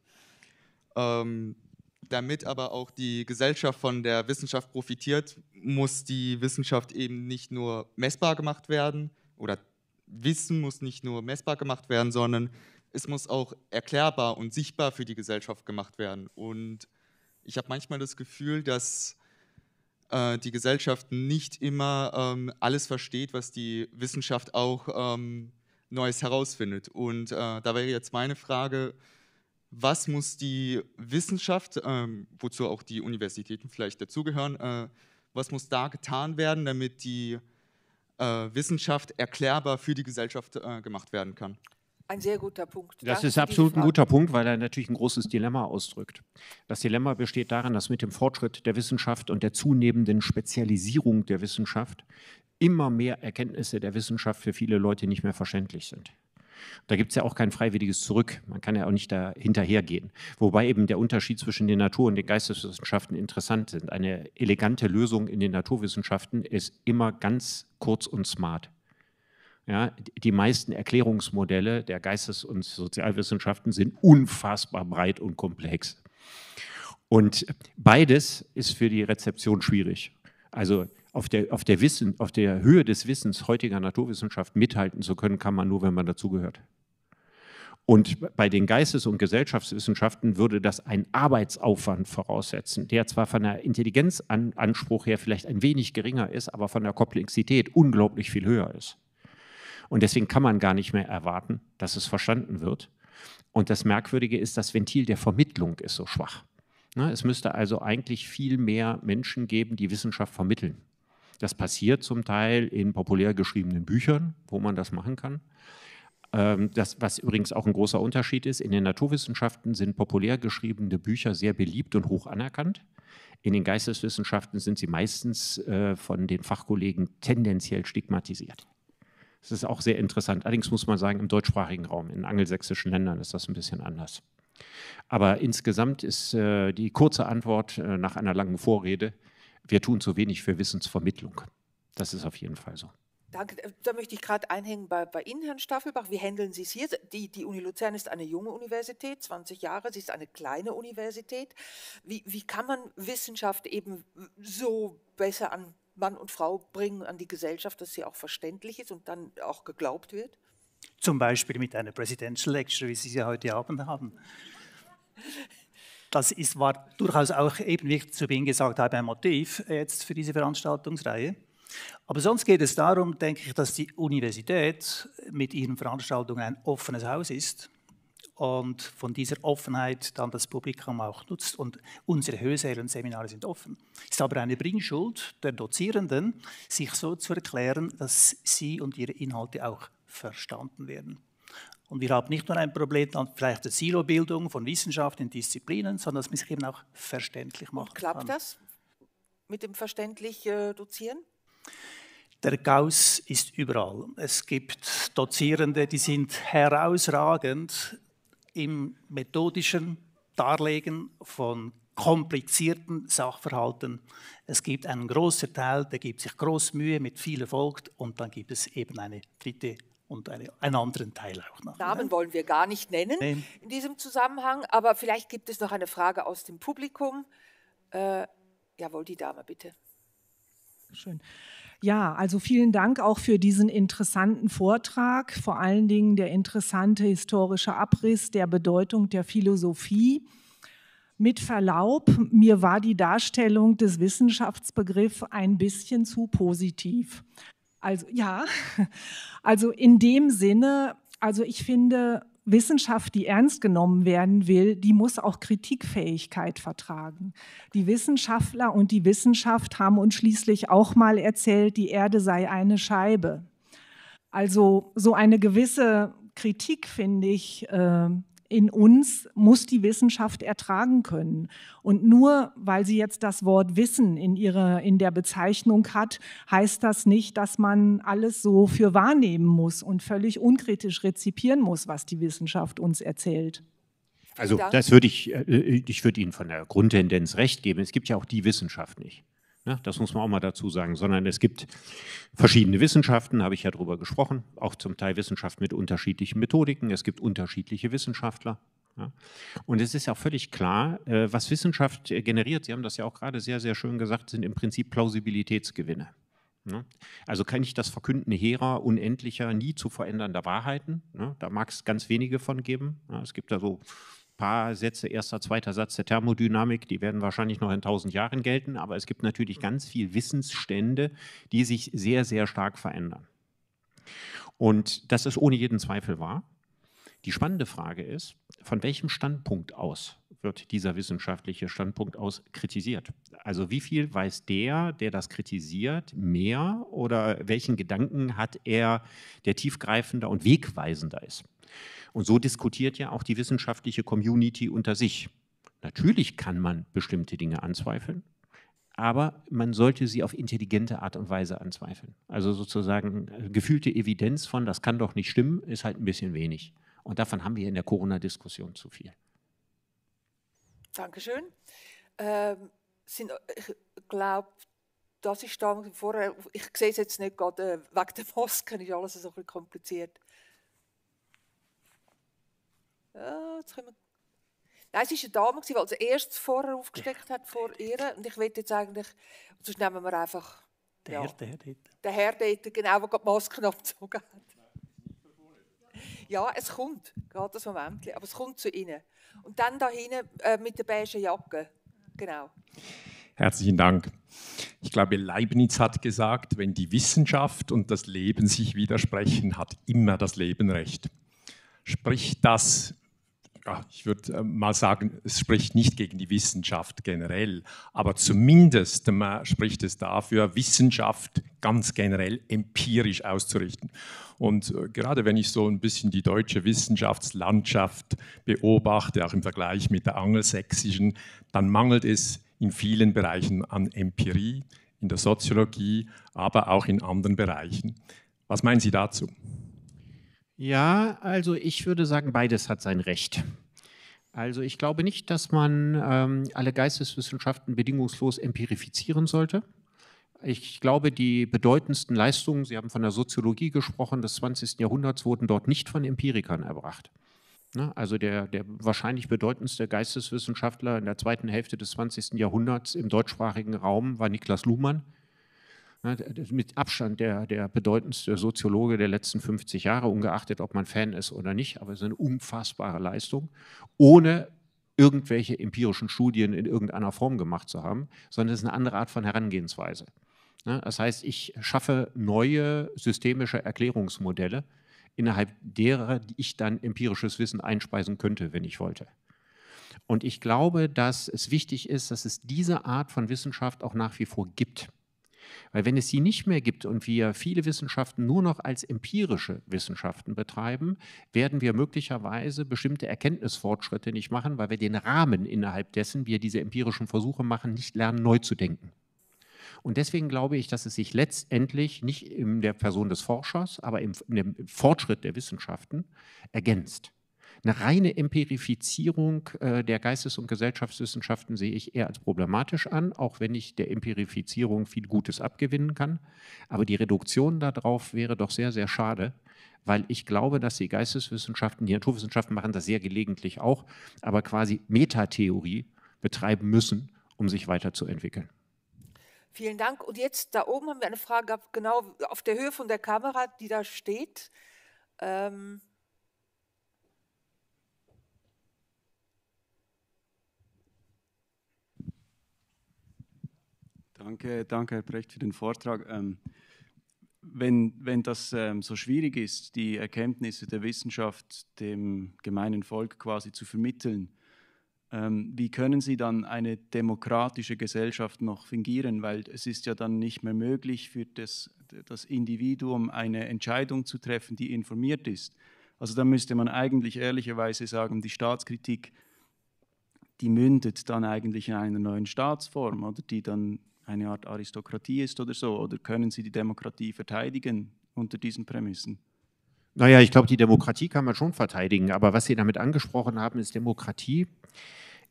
Ähm, damit aber auch die Gesellschaft von der Wissenschaft profitiert, muss die Wissenschaft eben nicht nur messbar gemacht werden oder Wissen muss nicht nur messbar gemacht werden, sondern es muss auch erklärbar und sichtbar für die Gesellschaft gemacht werden. Und ich habe manchmal das Gefühl, dass äh, die Gesellschaft nicht immer ähm, alles versteht, was die Wissenschaft auch ähm, Neues herausfindet. Und äh, da wäre jetzt meine Frage, was muss die Wissenschaft, ähm, wozu auch die Universitäten vielleicht dazugehören, äh, was muss da getan werden, damit die äh, Wissenschaft erklärbar für die Gesellschaft äh, gemacht werden kann? Ein sehr guter Punkt. Das Danke ist absolut ein guter Punkt, weil er natürlich ein großes Dilemma ausdrückt. Das Dilemma besteht darin, dass mit dem Fortschritt der Wissenschaft und der zunehmenden Spezialisierung der Wissenschaft immer mehr Erkenntnisse der Wissenschaft für viele Leute nicht mehr verständlich sind. Da gibt es ja auch kein freiwilliges Zurück. Man kann ja auch nicht da hinterhergehen. Wobei eben der Unterschied zwischen den Natur- und den Geisteswissenschaften interessant sind. Eine elegante Lösung in den Naturwissenschaften ist immer ganz kurz und smart. Ja, die meisten Erklärungsmodelle der Geistes- und Sozialwissenschaften sind unfassbar breit und komplex. Und beides ist für die Rezeption schwierig. Also auf der, auf, der Wissen, auf der Höhe des Wissens heutiger Naturwissenschaft mithalten zu können, kann man nur, wenn man dazugehört. Und bei den Geistes- und Gesellschaftswissenschaften würde das einen Arbeitsaufwand voraussetzen, der zwar von der Intelligenzanspruch her vielleicht ein wenig geringer ist, aber von der Komplexität unglaublich viel höher ist. Und deswegen kann man gar nicht mehr erwarten, dass es verstanden wird. Und das Merkwürdige ist, das Ventil der Vermittlung ist so schwach. Ne, es müsste also eigentlich viel mehr Menschen geben, die Wissenschaft vermitteln. Das passiert zum Teil in populär geschriebenen Büchern, wo man das machen kann. Ähm, das, was übrigens auch ein großer Unterschied ist, in den Naturwissenschaften sind populär geschriebene Bücher sehr beliebt und hoch anerkannt. In den Geisteswissenschaften sind sie meistens äh, von den Fachkollegen tendenziell stigmatisiert. Das ist auch sehr interessant. Allerdings muss man sagen, im deutschsprachigen Raum, in angelsächsischen Ländern ist das ein bisschen anders. Aber insgesamt ist äh, die kurze Antwort äh, nach einer langen Vorrede, wir tun zu wenig für Wissensvermittlung. Das ist auf jeden Fall so. Danke. Äh, da möchte ich gerade einhängen bei, bei, Ihnen, Herrn Staffelbach. Wie handeln Sie es hier? Die, die, Uni Luzern ist eine junge Universität, 20 Jahre. Sie ist eine kleine Universität. Wie, wie kann man Wissenschaft eben so besser an Mann und Frau bringen, an die Gesellschaft, dass sie auch verständlich ist und dann auch geglaubt wird? Zum Beispiel mit einer Presidential Lecture, wie Sie sie heute Abend haben. Das ist, war durchaus auch eben, wie ich zu Beginn gesagt habe, ein Motiv jetzt für diese Veranstaltungsreihe. Aber sonst geht es darum, denke ich, dass die Universität mit ihren Veranstaltungen ein offenes Haus ist und von dieser Offenheit dann das Publikum auch nutzt. Und unsere Hörsälen-Seminare sind offen. Es ist aber eine Bringschuld der Dozierenden, sich so zu erklären, dass sie und ihre Inhalte auch verstanden werden. Und wir haben nicht nur ein Problem dann vielleicht der Silobildung von Wissenschaft in Disziplinen, sondern dass man sich eben auch verständlich macht. Klappt kann. das mit dem verständlich äh, Dozieren? Der Gauss ist überall. Es gibt Dozierende, die sind herausragend im methodischen Darlegen von komplizierten Sachverhalten. Es gibt einen großen Teil, der gibt sich groß Mühe mit viel Erfolg und dann gibt es eben eine dritte und eine, einen anderen Teil auch noch. Namen ne? wollen wir gar nicht nennen Nein. in diesem Zusammenhang, aber vielleicht gibt es noch eine Frage aus dem Publikum. Äh, jawohl, die Dame bitte. Schön. Ja, also vielen Dank auch für diesen interessanten Vortrag, vor allen Dingen der interessante historische Abriss der Bedeutung der Philosophie. Mit Verlaub, mir war die Darstellung des Wissenschaftsbegriffs ein bisschen zu positiv. Also ja, *laughs* also in dem Sinne, also ich finde, Wissenschaft, die ernst genommen werden will, die muss auch Kritikfähigkeit vertragen. Die Wissenschaftler und die Wissenschaft haben uns schließlich auch mal erzählt, die Erde sei eine Scheibe. Also so eine gewisse Kritik, finde ich, äh, in uns muss die Wissenschaft ertragen können. Und nur weil sie jetzt das Wort Wissen in, ihrer, in der Bezeichnung hat, heißt das nicht, dass man alles so für wahrnehmen muss und völlig unkritisch rezipieren muss, was die Wissenschaft uns erzählt. Also das würde ich, äh, äh, ich würde Ihnen von der Grundtendenz recht geben. Es gibt ja auch die Wissenschaft nicht. Ja, ne, das muss man auch mal dazu sagen, sondern es gibt verschiedene Wissenschaften, habe ich ja darüber gesprochen, auch zum Teil Wissenschaft mit unterschiedlichen Methodiken. Es gibt unterschiedliche Wissenschaftler. Ja. Und es ist ja völlig klar, äh, was Wissenschaft äh, generiert, Sie haben das ja auch gerade sehr, sehr schön gesagt, sind im Prinzip Plausibilitätsgewinne. Ne. Also kann ich das Verkünden herer, unendlicher, nie zu verändernder Wahrheiten, ne? da mag es ganz wenige von geben, es gibt da so paar Sätze, erster, zweiter Satz der Thermodynamik, die werden wahrscheinlich noch in tausend Jahren gelten, aber es gibt natürlich ganz viel Wissensstände, die sich sehr, sehr stark verändern. Und das ist ohne jeden Zweifel wahr. Die spannende Frage ist, von welchem Standpunkt aus wird dieser wissenschaftliche Standpunkt aus kritisiert? Also wie viel weiß der, der das kritisiert, mehr oder welchen Gedanken hat er, der tiefgreifender und wegweisender ist? Und so diskutiert ja auch die wissenschaftliche Community unter sich. Natürlich kann man bestimmte Dinge anzweifeln, aber man sollte sie auf intelligente Art und Weise anzweifeln. Also sozusagen äh, gefühlte Evidenz von, das kann doch nicht stimmen, ist halt ein bisschen wenig. Und davon haben wir in der Corona-Diskussion zu viel. Dankeschön. Ähm, sind, ich glaube, das ist da vorher, ich sehe es jetzt nicht gerade, äh, wegen der Masken ist alles so ein bisschen kompliziert. Ja, jetzt kommen Nein, es war eine Dame, die als erstes vorher aufgesteckt hat vor ihr. Und ich will jetzt eigentlich, sonst nehmen wir einfach... Der ja, Herr, der Der Herr dort, genau, der gerade die Maske abgezogen hat. Ja, es kommt, gerade das Moment, aber es kommt zu Ihnen. Und dann da hinten äh, mit der beigen Jacke, genau. Herzlichen Dank. Ich glaube, Leibniz hat gesagt, wenn die Wissenschaft und das Leben sich widersprechen, hat immer das Leben recht. Sprich, das ich würde äh, mal sagen, es spricht nicht gegen die Wissenschaft generell, aber zumindest spricht es dafür, Wissenschaft ganz generell empirisch auszurichten. Und äh, gerade wenn ich so ein bisschen die deutsche Wissenschaftslandschaft beobachte, auch im Vergleich mit der angelsächsischen, dann mangelt es in vielen Bereichen an Empirie, in der Soziologie, aber auch in anderen Bereichen. Was meinen Sie dazu? Ja, also ich würde sagen, beides hat sein Recht. Also ich glaube nicht, dass man ähm, alle Geisteswissenschaften bedingungslos empirifizieren sollte. Ich glaube, die bedeutendsten Leistungen, Sie haben von der Soziologie gesprochen, des 20. Jahrhunderts wurden dort nicht von Empirikern erbracht. Ne, also der, der, wahrscheinlich bedeutendste Geisteswissenschaftler in der zweiten Hälfte des 20. Jahrhunderts im deutschsprachigen Raum war Niklas Luhmann, Ne, mit Abstand der, der bedeutendste Soziologe der letzten 50 Jahre, ungeachtet, ob man Fan ist oder nicht, aber es ist eine unfassbare Leistung, ohne irgendwelche empirischen Studien in irgendeiner Form gemacht zu haben, sondern es ist eine andere Art von Herangehensweise. Ne, das heißt, ich schaffe neue systemische Erklärungsmodelle, innerhalb derer ich dann empirisches Wissen einspeisen könnte, wenn ich wollte. Und ich glaube, dass es wichtig ist, dass es diese Art von Wissenschaft auch nach wie vor gibt. Weil wenn es sie nicht mehr gibt und wir viele Wissenschaften nur noch als empirische Wissenschaften betreiben, werden wir möglicherweise bestimmte Erkenntnisfortschritte nicht machen, weil wir den Rahmen, innerhalb dessen wir diese empirischen Versuche machen, nicht lernen, neu zu denken. Und deswegen glaube ich, dass es sich letztendlich nicht in der Person des Forschers, aber im, in dem Fortschritt der Wissenschaften ergänzt. Eine reine Empirifizierung äh, der Geistes- und Gesellschaftswissenschaften sehe ich eher als problematisch an, auch wenn ich der Empirifizierung viel Gutes abgewinnen kann. Aber die Reduktion darauf wäre doch sehr, sehr schade, weil ich glaube, dass die Geisteswissenschaften, die Naturwissenschaften machen das sehr gelegentlich auch, aber quasi Metatheorie betreiben müssen, um sich weiterzuentwickeln. Vielen Dank. Und jetzt da oben haben wir eine Frage gehabt, genau auf der Höhe von der Kamera, die da steht. Ähm, Danke, danke Herr Brecht, für den Vortrag. Ähm, wenn, wenn das ähm, so schwierig ist, die Erkenntnisse der Wissenschaft dem gemeinen Volk quasi zu vermitteln, ähm, wie können Sie dann eine demokratische Gesellschaft noch fingieren? Weil es ist ja dann nicht mehr möglich für das, das Individuum eine Entscheidung zu treffen, die informiert ist. Also da müsste man eigentlich ehrlicherweise sagen, die Staatskritik, die mündet dann eigentlich in einer neuen Staatsform, oder die dann eine Art Aristokratie ist oder so? Oder können Sie die Demokratie verteidigen unter diesen Prämissen? Naja, ich glaube, die Demokratie kann man schon verteidigen, aber was Sie damit angesprochen haben, ist Demokratie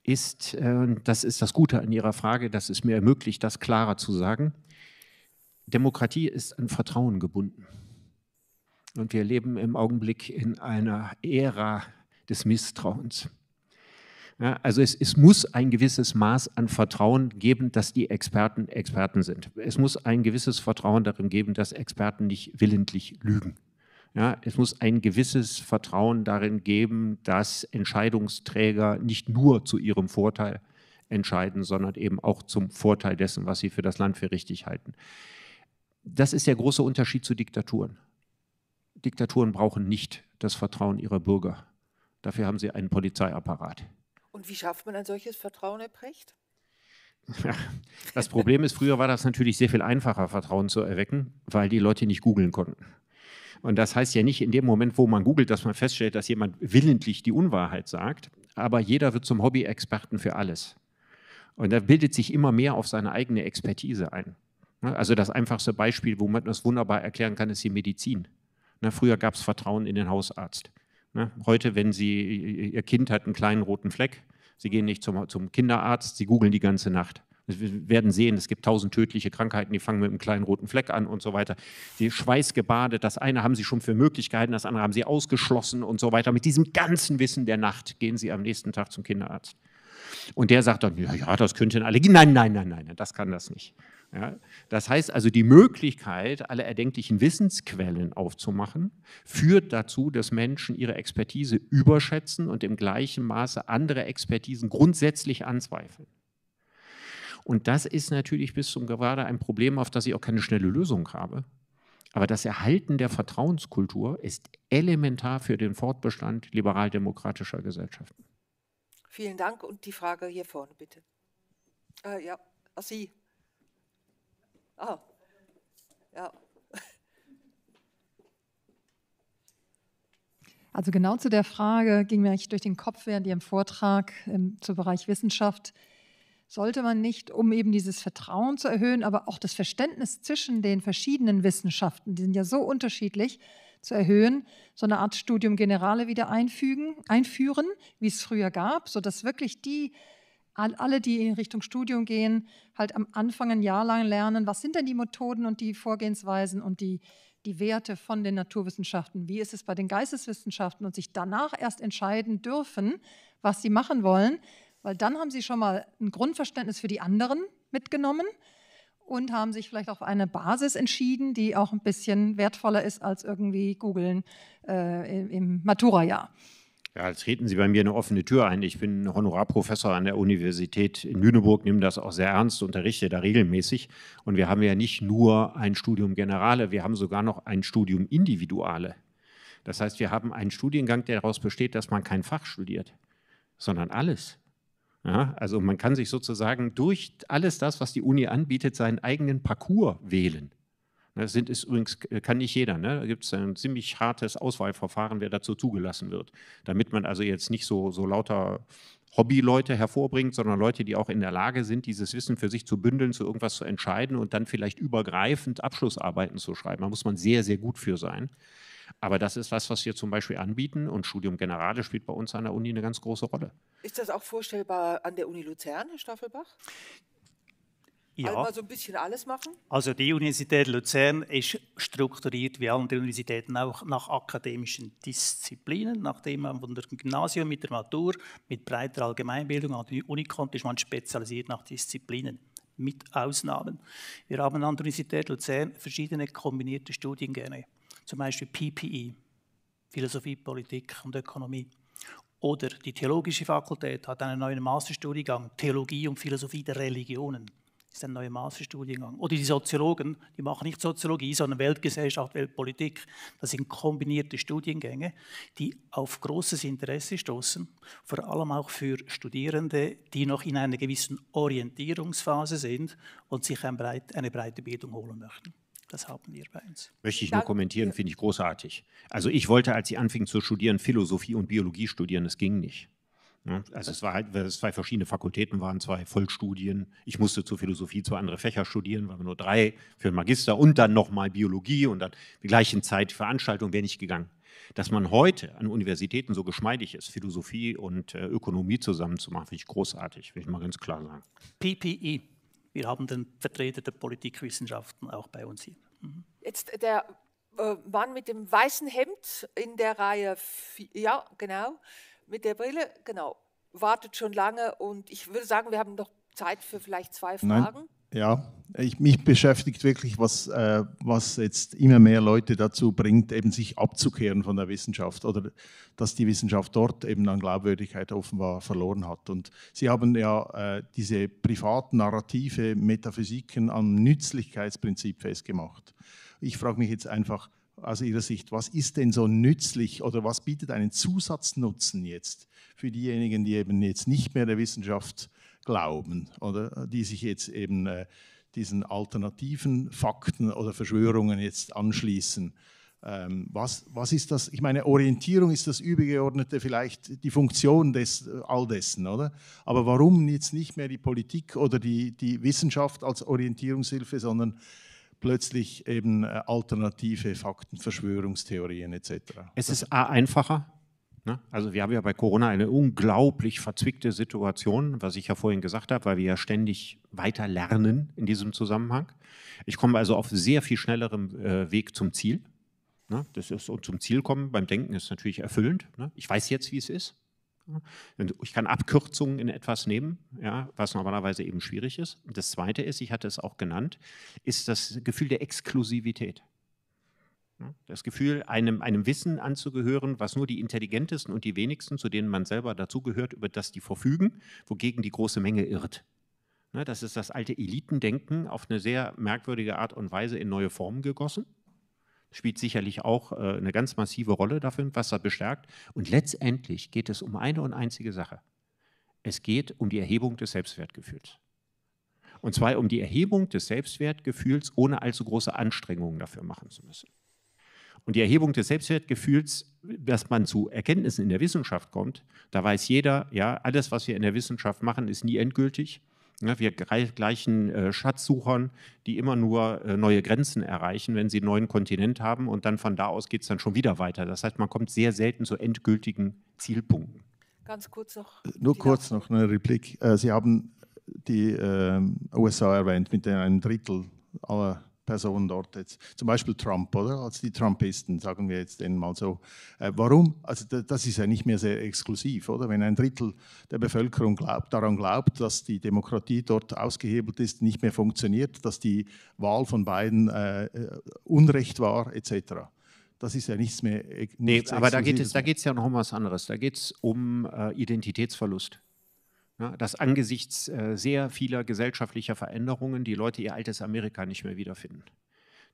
ist, äh, das ist das Gute an Ihrer Frage, dass es mir ermöglicht, das klarer zu sagen. Demokratie ist an Vertrauen gebunden. Und wir leben im Augenblick in einer Ära des Misstrauens. Ja, also es, es muss ein gewisses Maß an Vertrauen geben, dass die Experten Experten sind. Es muss ein gewisses Vertrauen darin geben, dass Experten nicht willentlich lügen. Ja, es muss ein gewisses Vertrauen darin geben, dass Entscheidungsträger nicht nur zu ihrem Vorteil entscheiden, sondern eben auch zum Vorteil dessen, was sie für das Land für richtig halten. Das ist der große Unterschied zu Diktaturen. Diktaturen brauchen nicht das Vertrauen ihrer Bürger. Dafür haben sie einen Polizeiapparat. Und wie schafft man ein solches Vertrauen, Herr Precht? Ja, das Problem ist, früher war das natürlich sehr viel einfacher, Vertrauen zu erwecken, weil die Leute nicht googeln konnten. Und das heißt ja nicht in dem Moment, wo man googelt, dass man feststellt, dass jemand willentlich die Unwahrheit sagt, aber jeder wird zum Hobby-Experten für alles. Und da bildet sich immer mehr auf seine eigene Expertise ein. Ne, also das einfachste Beispiel, wo man das wunderbar erklären kann, ist die Medizin. Ne, früher gab es Vertrauen in den Hausarzt. Ne? Heute, wenn Sie, äh, Ihr Kind hat einen kleinen roten Fleck, Sie gehen nicht zum, zum Kinderarzt, Sie googeln die ganze Nacht. Sie werden sehen, es gibt tausend tödliche Krankheiten, die fangen mit einem kleinen roten Fleck an und so weiter. Sie schweißgebadet, das eine haben Sie schon für möglich gehalten, das andere haben Sie ausgeschlossen und so weiter. Mit diesem ganzen Wissen der Nacht gehen Sie am nächsten Tag zum Kinderarzt. Und der sagt dann, ja, ja, das könnte eine Allergie. Nein, nein, nein, nein, das kann das nicht. Ja, das heißt also, die Möglichkeit, alle erdenklichen Wissensquellen aufzumachen, führt dazu, dass Menschen ihre Expertise überschätzen und im gleichen Maße andere Expertisen grundsätzlich anzweifeln. Und das ist natürlich bis zum Gerade ein Problem, auf das ich auch keine schnelle Lösung habe. Aber das Erhalten der Vertrauenskultur ist elementar für den Fortbestand liberaldemokratischer Gesellschaften. Vielen Dank und die Frage hier vorne bitte. Äh, ja, Sie. Ah, ja. Also genau zu der Frage ging mir eigentlich durch den Kopf während Ihrem Vortrag im, ähm, zum Bereich Wissenschaft. Sollte man nicht, um eben dieses Vertrauen zu erhöhen, aber auch das Verständnis zwischen den verschiedenen Wissenschaften, die sind ja so unterschiedlich, zu erhöhen, so eine Art Studium Generale wieder einfügen, einführen, wie es früher gab, sodass wirklich die alle, die in Richtung Studium gehen, halt am Anfang ein Jahr lang lernen, was sind denn die Methoden und die Vorgehensweisen und die, die Werte von den Naturwissenschaften, wie ist es bei den Geisteswissenschaften und sich danach erst entscheiden dürfen, was sie machen wollen, weil dann haben sie schon mal ein Grundverständnis für die anderen mitgenommen und haben sich vielleicht auf eine Basis entschieden, die auch ein bisschen wertvoller ist als irgendwie googeln äh, im Matura-Jahr. Ja, jetzt treten Sie bei mir eine offene Tür ein. Ich bin Honorarprofessor an der Universität in Lüneburg, nehme das auch sehr ernst, unterrichte da regelmäßig. Und wir haben ja nicht nur ein Studium Generale, wir haben sogar noch ein Studium Individuale. Das heißt, wir haben einen Studiengang, der daraus besteht, dass man kein Fach studiert, sondern alles. Ja, also man kann sich sozusagen durch alles das, was die Uni anbietet, seinen eigenen Parcours wählen. Das ne, sind, ist übrigens, äh, kann nicht jeder. Ne? Da gibt es ein ziemlich hartes Auswahlverfahren, wer dazu zugelassen wird. Damit man also jetzt nicht so, so lauter Hobbyleute hervorbringt, sondern Leute, die auch in der Lage sind, dieses Wissen für sich zu bündeln, zu irgendwas zu entscheiden und dann vielleicht übergreifend Abschlussarbeiten zu schreiben. Da muss man sehr, sehr gut für sein. Aber das ist das, was wir zum Beispiel anbieten und Studium Generale spielt bei uns an der Uni eine ganz große Rolle. Ist das auch vorstellbar an der Uni Luzern, Herr Staffelbach? Ja. Also so ein bisschen alles machen? Also die Universität Luzern ist strukturiert wie alle Universitäten auch nach akademischen Disziplinen. Nachdem man von der Gymnasium mit der Matur, mit breiter Allgemeinbildung an die Uni kommt, ist man spezialisiert nach Disziplinen mit Ausnahmen. Wir haben an der Universität Luzern verschiedene kombinierte Studiengänge, zum Beispiel PPE, Philosophie, Politik und Ökonomie. Oder die Theologische Fakultät hat einen neuen Masterstudiengang Theologie und Philosophie der Religionen ist ein neuer Masterstudiengang. Oder die Soziologen, die machen nicht Soziologie, sondern Weltgesellschaft, Weltpolitik. Das sind kombinierte Studiengänge, die auf großes Interesse stoßen, vor allem auch für Studierende, die noch in einer gewissen Orientierungsphase sind und sich ein breit, eine breite Bildung holen möchten. Das haben wir bei uns. Möchte ich nur kommentieren, finde ich großartig. Also ich wollte, als ich anfing zu studieren, Philosophie und Biologie studieren, das ging nicht. Ne? Also es war halt, weil es zwei verschiedene Fakultäten waren, zwei Vollstudien. Ich musste zur Philosophie zwei andere Fächer studieren, weil wir nur drei für den Magister und dann nochmal Biologie und dann die gleichen Zeit Veranstaltung wäre nicht gegangen. Dass man heute an Universitäten so geschmeidig ist, Philosophie und äh, Ökonomie zusammenzumachen, finde ich großartig, will ich mal ganz klar sagen. PPE. Wir haben den Vertreter der Politikwissenschaften auch bei uns hier. Mhm. Jetzt äh, der äh, Mann mit dem weißen Hemd in der Reihe, ja genau, mit der Brille, genau, wartet schon lange und ich würde sagen, wir haben noch Zeit für vielleicht zwei Fragen. Nein. Ja, ich, mich beschäftigt wirklich, was, äh, was jetzt immer mehr Leute dazu bringt, eben sich abzukehren von der Wissenschaft oder dass die Wissenschaft dort eben an Glaubwürdigkeit offenbar verloren hat. Und Sie haben ja äh, diese privaten narrative Metaphysiken am Nützlichkeitsprinzip festgemacht. Ich frage mich jetzt einfach, aus Ihrer Sicht, was ist denn so nützlich oder was bietet einen Zusatznutzen jetzt für diejenigen, die eben jetzt nicht mehr der Wissenschaft glauben oder die sich jetzt eben äh, diesen alternativen Fakten oder Verschwörungen jetzt anschließen? Ähm, was, was ist das? Ich meine, Orientierung ist das Übergeordnete, vielleicht die Funktion des, äh, all dessen, oder? Aber warum jetzt nicht mehr die Politik oder die, die Wissenschaft als Orientierungshilfe, sondern plötzlich eben äh, alternative Fakten, Verschwörungstheorien etc. Es ist einfacher. Ne? Also wir haben ja bei Corona eine unglaublich verzwickte Situation, was ich ja vorhin gesagt habe, weil wir ja ständig weiter lernen in diesem Zusammenhang. Ich komme also auf sehr viel schnellerem äh, Weg zum Ziel. Ne? Das ist, und zum Ziel kommen beim Denken ist natürlich erfüllend. Ne? Ich weiß jetzt, wie es ist. Ich kann Abkürzungen in etwas nehmen, ja, was normalerweise eben schwierig ist. Das Zweite ist, ich hatte es auch genannt, ist das Gefühl der Exklusivität. Das Gefühl, einem, einem Wissen anzugehören, was nur die Intelligentesten und die wenigsten, zu denen man selber dazugehört, über das die verfügen, wogegen die große Menge irrt. Ne, das ist das alte Elitendenken auf eine sehr merkwürdige Art und Weise in neue Formen gegossen spielt sicherlich auch äh, eine ganz massive Rolle dafür, was er bestärkt. Und letztendlich geht es um eine und einzige Sache. Es geht um die Erhebung des Selbstwertgefühls. Und zwar um die Erhebung des Selbstwertgefühls, ohne allzu große Anstrengungen dafür machen zu müssen. Und die Erhebung des Selbstwertgefühls, dass man zu Erkenntnissen in der Wissenschaft kommt, da weiß jeder, ja, alles, was wir in der Wissenschaft machen, ist nie endgültig. Ne, wir gleichen äh, Schatzsuchern, die immer nur äh, neue Grenzen erreichen, wenn sie einen neuen Kontinent haben. Und dann von da aus geht es dann schon wieder weiter. Das heißt, man kommt sehr selten zu endgültigen Zielpunkten. Ganz kurz noch. Äh, nur kurz noch eine Replik. Sie haben die ähm, USA erwähnt mit einem Drittel aller Person dort jetzt, zum Beispiel Trump, oder? Als die Trumpisten, sagen wir jetzt denen mal so. Äh, warum? Also das ist ja nicht mehr sehr exklusiv, oder? Wenn ein Drittel der Bevölkerung glaubt, daran glaubt, dass die Demokratie dort ausgehebelt ist, nicht mehr funktioniert, dass die Wahl von beiden äh, äh Unrecht war, etc. Das ist ja nichts mehr. Nichts nee, aber da geht es da geht's ja noch um was anderes. Da geht es um äh, Identitätsverlust ja, ne, dass angesichts äh, sehr vieler gesellschaftlicher Veränderungen die Leute ihr altes Amerika nicht mehr wiederfinden.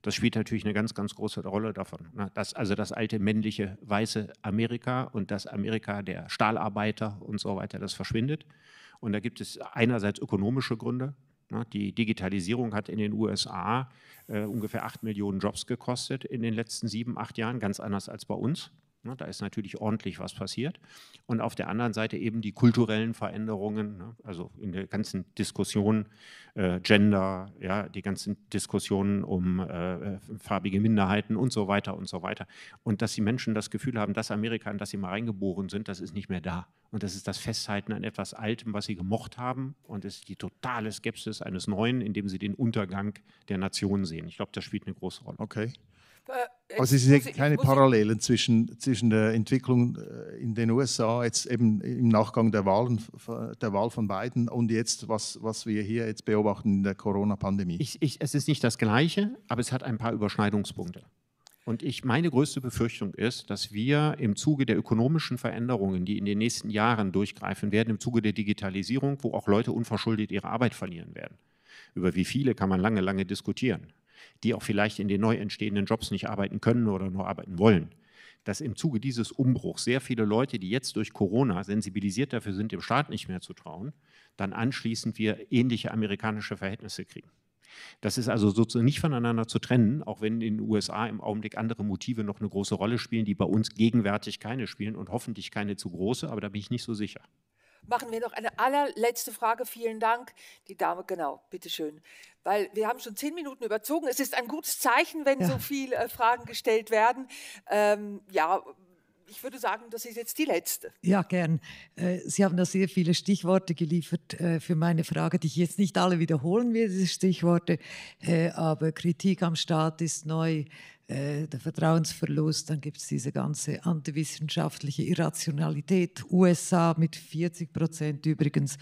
Das spielt natürlich eine ganz, ganz große Rolle davon. Ne? Das, also das alte männliche weiße Amerika und das Amerika der Stahlarbeiter und so weiter, das verschwindet. Und da gibt es einerseits ökonomische Gründe. Ne? Die Digitalisierung hat in den USA äh, ungefähr acht Millionen Jobs gekostet in den letzten sieben, acht Jahren, ganz anders als bei uns. Ne, da ist natürlich ordentlich was passiert. Und auf der anderen Seite eben die kulturellen Veränderungen, ne, also in der ganzen Diskussion äh, Gender, ja, die ganzen Diskussionen um äh, farbige Minderheiten und so weiter und so weiter. Und dass die Menschen das Gefühl haben, dass Amerika, in das sie mal reingeboren sind, das ist nicht mehr da. Und das ist das Festhalten an etwas Altem, was sie gemocht haben. Und es ist die totale Skepsis eines Neuen, in dem sie den Untergang der Nation sehen. Ich glaube, das spielt eine große Rolle. Okay. Äh, also es sind keine Parallelen zwischen, zwischen der Entwicklung äh, in den USA, jetzt eben im Nachgang der, Wahlen, der Wahl von Biden und jetzt, was, was wir hier jetzt beobachten in der Corona-Pandemie. es ist nicht das Gleiche, aber es hat ein paar Überschneidungspunkte. Und ich, meine größte Befürchtung ist, dass wir im Zuge der ökonomischen Veränderungen, die in den nächsten Jahren durchgreifen werden, im Zuge der Digitalisierung, wo auch Leute unverschuldet ihre Arbeit verlieren werden. Über wie viele kann man lange, lange diskutieren die auch vielleicht in den neu entstehenden Jobs nicht arbeiten können oder nur arbeiten wollen. Dass im Zuge dieses Umbruchs sehr viele Leute, die jetzt durch Corona sensibilisiert dafür sind, dem Staat nicht mehr zu trauen, dann anschließend wir ähnliche amerikanische Verhältnisse kriegen. Das ist also sozusagen nicht voneinander zu trennen, auch wenn in den USA im Augenblick andere Motive noch eine große Rolle spielen, die bei uns gegenwärtig keine spielen und hoffentlich keine zu große, aber da bin ich nicht so sicher machen wir noch eine allerletzte Frage. Vielen Dank. Die Dame, genau, bitteschön. Weil wir haben schon zehn Minuten überzogen. Es ist ein gutes Zeichen, wenn ja. so viele äh, Fragen gestellt werden. Ähm, ja, ich würde sagen, das ist jetzt die letzte. Ja, gern. Äh, Sie haben da sehr viele Stichworte geliefert äh, für meine Frage, die ich jetzt nicht alle wiederholen will, diese Stichworte. Äh, aber Kritik am Staat ist neu, äh, der Vertrauensverlust, dann gibt es diese ganze antiwissenschaftliche Irrationalität. USA mit 40 Prozent übrigens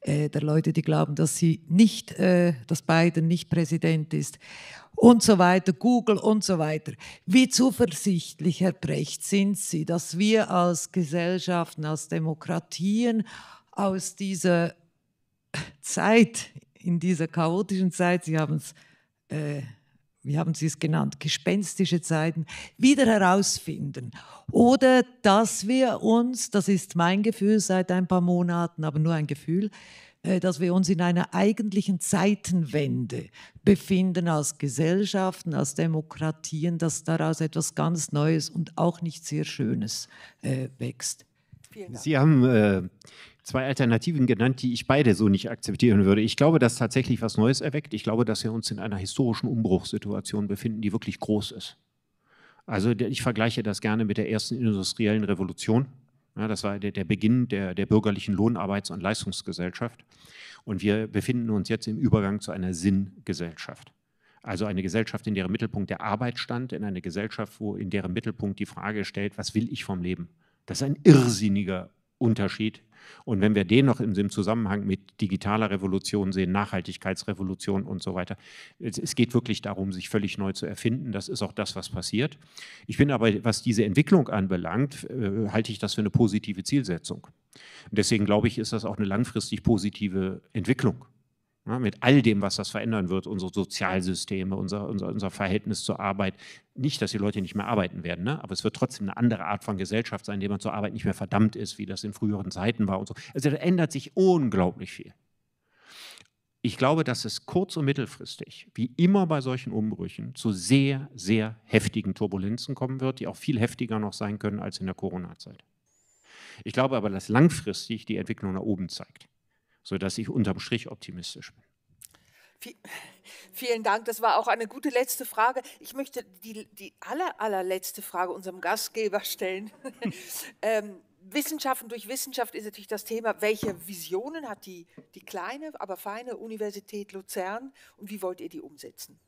äh, der Leute, die glauben, dass sie nicht, äh, dass Biden nicht Präsident ist und so weiter, Google und so weiter. Wie zuversichtlich, Herr Brecht, sind Sie, dass wir als Gesellschaften, als Demokratien aus dieser Zeit, in dieser chaotischen Zeit, Sie haben es äh, wie haben Sie es genannt, gespenstische Zeiten wieder herausfinden. Oder dass wir uns, das ist mein Gefühl seit ein paar Monaten, aber nur ein Gefühl, äh, dass wir uns in einer eigentlichen Zeitenwende befinden als Gesellschaften, als Demokratien, dass daraus etwas ganz Neues und auch nicht sehr Schönes äh, wächst. Sie haben äh, zwei Alternativen genannt, die ich beide so nicht akzeptieren würde. Ich glaube, dass tatsächlich was Neues erweckt. Ich glaube, dass wir uns in einer historischen Umbruchssituation befinden, die wirklich groß ist. Also ich vergleiche das gerne mit der ersten industriellen Revolution. Ja, das war der, der Beginn der, der bürgerlichen Lohnarbeits- und Leistungsgesellschaft. Und wir befinden uns jetzt im Übergang zu einer Sinngesellschaft. Also eine Gesellschaft, in deren Mittelpunkt der Arbeit stand, in eine Gesellschaft, wo in deren Mittelpunkt die Frage stellt, was will ich vom Leben? Das ist ein irrsinniger Unterschied und wenn wir den noch im Zusammenhang mit digitaler Revolution sehen, Nachhaltigkeitsrevolution und so weiter, es geht wirklich darum, sich völlig neu zu erfinden. Das ist auch das, was passiert. Ich bin aber, was diese Entwicklung anbelangt, äh, halte ich das für eine positive Zielsetzung. Und deswegen glaube ich, ist das auch eine langfristig positive Entwicklung ja, ne, mit all dem, was das verändern wird, unsere Sozialsysteme, unser, unser, unser Verhältnis zur Arbeit. Nicht, dass die Leute nicht mehr arbeiten werden, ne? aber es wird trotzdem eine andere Art von Gesellschaft sein, in der man zur Arbeit nicht mehr verdammt ist, wie das in früheren Zeiten war und so. Also da ändert sich unglaublich viel. Ich glaube, dass es kurz- und mittelfristig, wie immer bei solchen Umbrüchen, zu sehr, sehr heftigen Turbulenzen kommen wird, die auch viel heftiger noch sein können als in der Corona-Zeit. Ich glaube aber, dass langfristig die Entwicklung nach oben zeigt sodass ich unterm Strich optimistisch bin. Vielen Dank, das war auch eine gute letzte Frage. Ich möchte die, die aller, allerletzte Frage unserem Gastgeber stellen. *laughs* ähm, Wissenschaften durch Wissenschaft ist natürlich das Thema, welche Visionen hat die, die kleine, aber feine Universität Luzern und wie wollt ihr die umsetzen?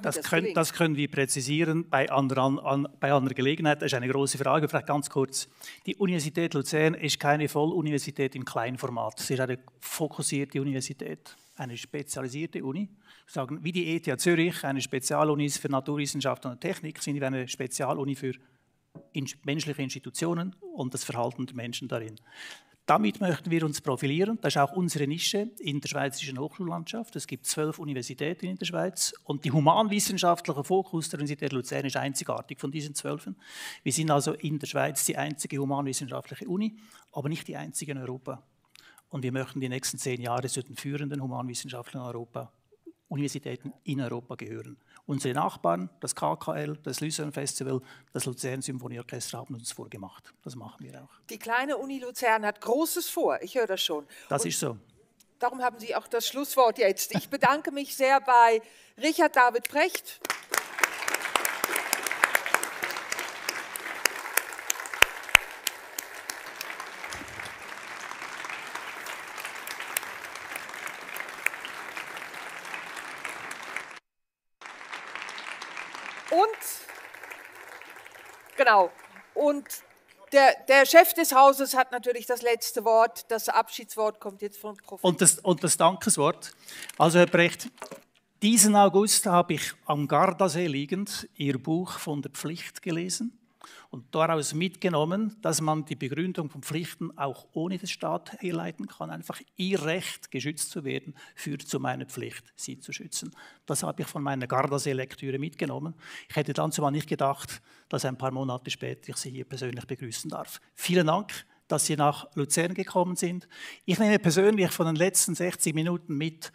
Das können, das, können, wir präzisieren bei anderer, an, bei anderer Gelegenheit. Das ist eine große Frage. Vielleicht ganz kurz. Die Universität Luzern ist keine Volluniversität im Kleinformat. Sie ist eine fokussierte Universität, eine spezialisierte Uni. Sagen, wie die ETH Zürich eine Spezialuni für Naturwissenschaft und Technik, sind wir eine Spezialuni für menschliche Institutionen und das Verhalten der Menschen darin. Damit möchten wir uns profilieren. Das ist auch unsere Nische in der schweizerischen Hochschullandschaft. Es gibt zwölf Universitäten in der Schweiz und der humanwissenschaftliche Fokus der Universität Luzern ist einzigartig von diesen zwölf. Wir sind also in der Schweiz die einzige humanwissenschaftliche Uni, aber nicht die einzige in Europa. Und wir möchten die nächsten zehn Jahre zu den führenden humanwissenschaftlichen Europa, Universitäten in Europa gehören. Unsere Nachbarn, das KKL, das Luzern Festival, das Luzern Symphonieorchester haben uns vorgemacht. Das machen wir auch. Die kleine Uni Luzern hat Großes vor, ich höre das schon. Das Und ist so. Darum haben Sie auch das Schlusswort jetzt. Ich bedanke mich sehr bei Richard David Precht. Genau. Und der, der, Chef des Hauses hat natürlich das letzte Wort. Das Abschiedswort kommt jetzt von Professor. Und das, und das Dankeswort. Also, Herr Brecht, diesen August habe ich am Gardasee liegend Ihr Buch von der Pflicht gelesen und daraus mitgenommen, dass man die Begründung von Pflichten auch ohne den Staat herleiten kann, einfach ihr Recht, geschützt zu werden, führt zu meiner Pflicht, sie zu schützen. Das habe ich von meiner Gardasee-Lektüre mitgenommen. Ich hätte dann zumal nicht gedacht, dass ein paar Monate später ich Sie hier persönlich begrüßen darf. Vielen Dank dass Sie nach Luzern gekommen sind. Ich nehme persönlich von den letzten 60 Minuten mit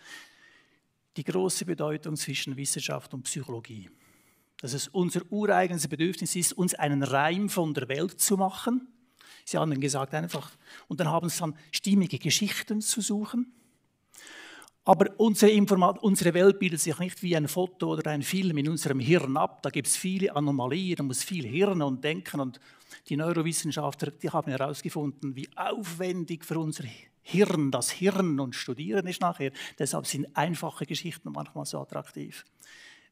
die große Bedeutung zwischen Wissenschaft und Psychologie dass es unser ureigenes Bedürfnis ist, uns einen Reim von der Welt zu machen. Sie haben gesagt, einfach. Und dann haben sie dann stimmige Geschichten zu suchen. Aber unsere, Informat unsere Welt bildet sich nicht wie ein Foto oder ein Film in unserem Hirn ab. Da gibt es viele Anomalien, da muss viel Hirn und Denken. Und die Neurowissenschaftler die haben herausgefunden, wie aufwendig für unser Hirn das Hirn und Studieren ist nachher. Deshalb sind einfache Geschichten manchmal so attraktiv.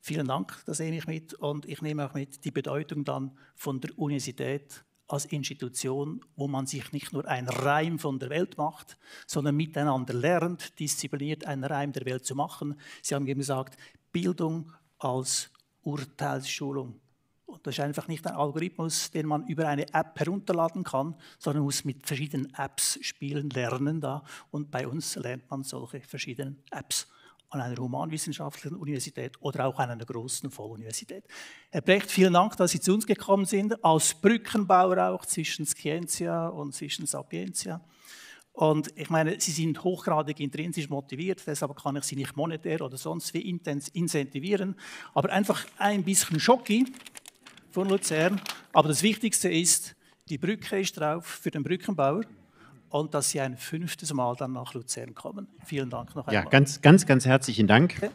Vielen Dank, das nehme ich mit und ich nehme auch mit die Bedeutung dann von der Universität als Institution, wo man sich nicht nur ein Reim von der Welt macht, sondern miteinander lernt, diszipliniert einen Reim der Welt zu machen. Sie haben eben gesagt, Bildung als Urteilsschulung. Und das ist einfach nicht ein Algorithmus, den man über eine App herunterladen kann, sondern muss mit verschiedenen Apps spielen, lernen da. Und bei uns lernt man solche verschiedenen Apps an einer humanwissenschaftlichen Universität oder auch an einer großen Volluniversität. Herr Brecht, vielen Dank, dass Sie zu uns gekommen sind, als Brückenbauer auch zwischen Scientia und zwischen Sapientia. Und ich meine, Sie sind hochgradig intrinsisch motiviert, deshalb kann ich Sie nicht monetär oder sonst wie intens incentivieren, aber einfach ein bisschen Schocki von Luzern. Aber das Wichtigste ist, die Brücke ist drauf für den Brückenbauer und dass Sie ein fünftes Mal dann nach Luzern kommen. Vielen Dank noch einmal. Ja, ganz, ganz, ganz herzlichen Dank. Okay.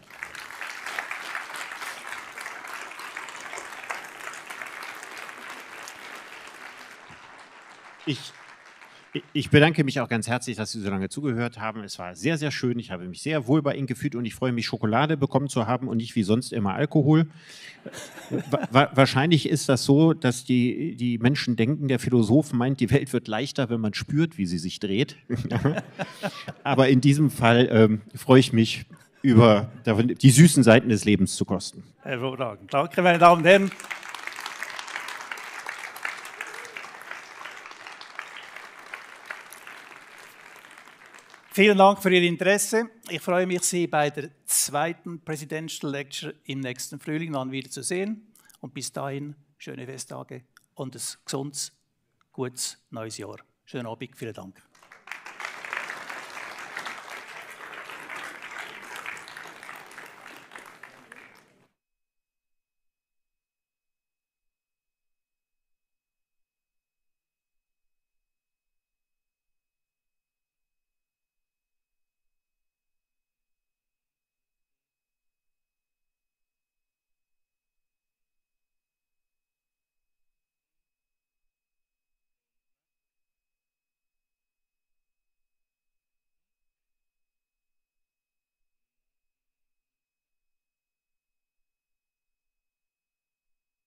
Ich ich bedanke mich auch ganz herzlich, dass Sie so lange zugehört haben. Es war sehr, sehr schön. Ich habe mich sehr wohl bei Ihnen gefühlt und ich freue mich, Schokolade bekommen zu haben und nicht wie sonst immer Alkohol. Wa wahrscheinlich ist das so, dass die, die Menschen denken, der Philosoph meint, die Welt wird leichter, wenn man spürt, wie sie sich dreht. *laughs* Aber in diesem Fall ähm, freue ich mich, über die süßen Seiten des Lebens zu kosten. Herr Hervorragend. Danke, meine Damen und Herren. Vielen Dank für Ihr Interesse. Ich freue mich, Sie bei der zweiten Presidential Lecture im nächsten Frühling dann wieder zu sehen. Und bis dahin schöne Festtage und ein gesundes, gutes neues Jahr. Schönen Abend, vielen Dank.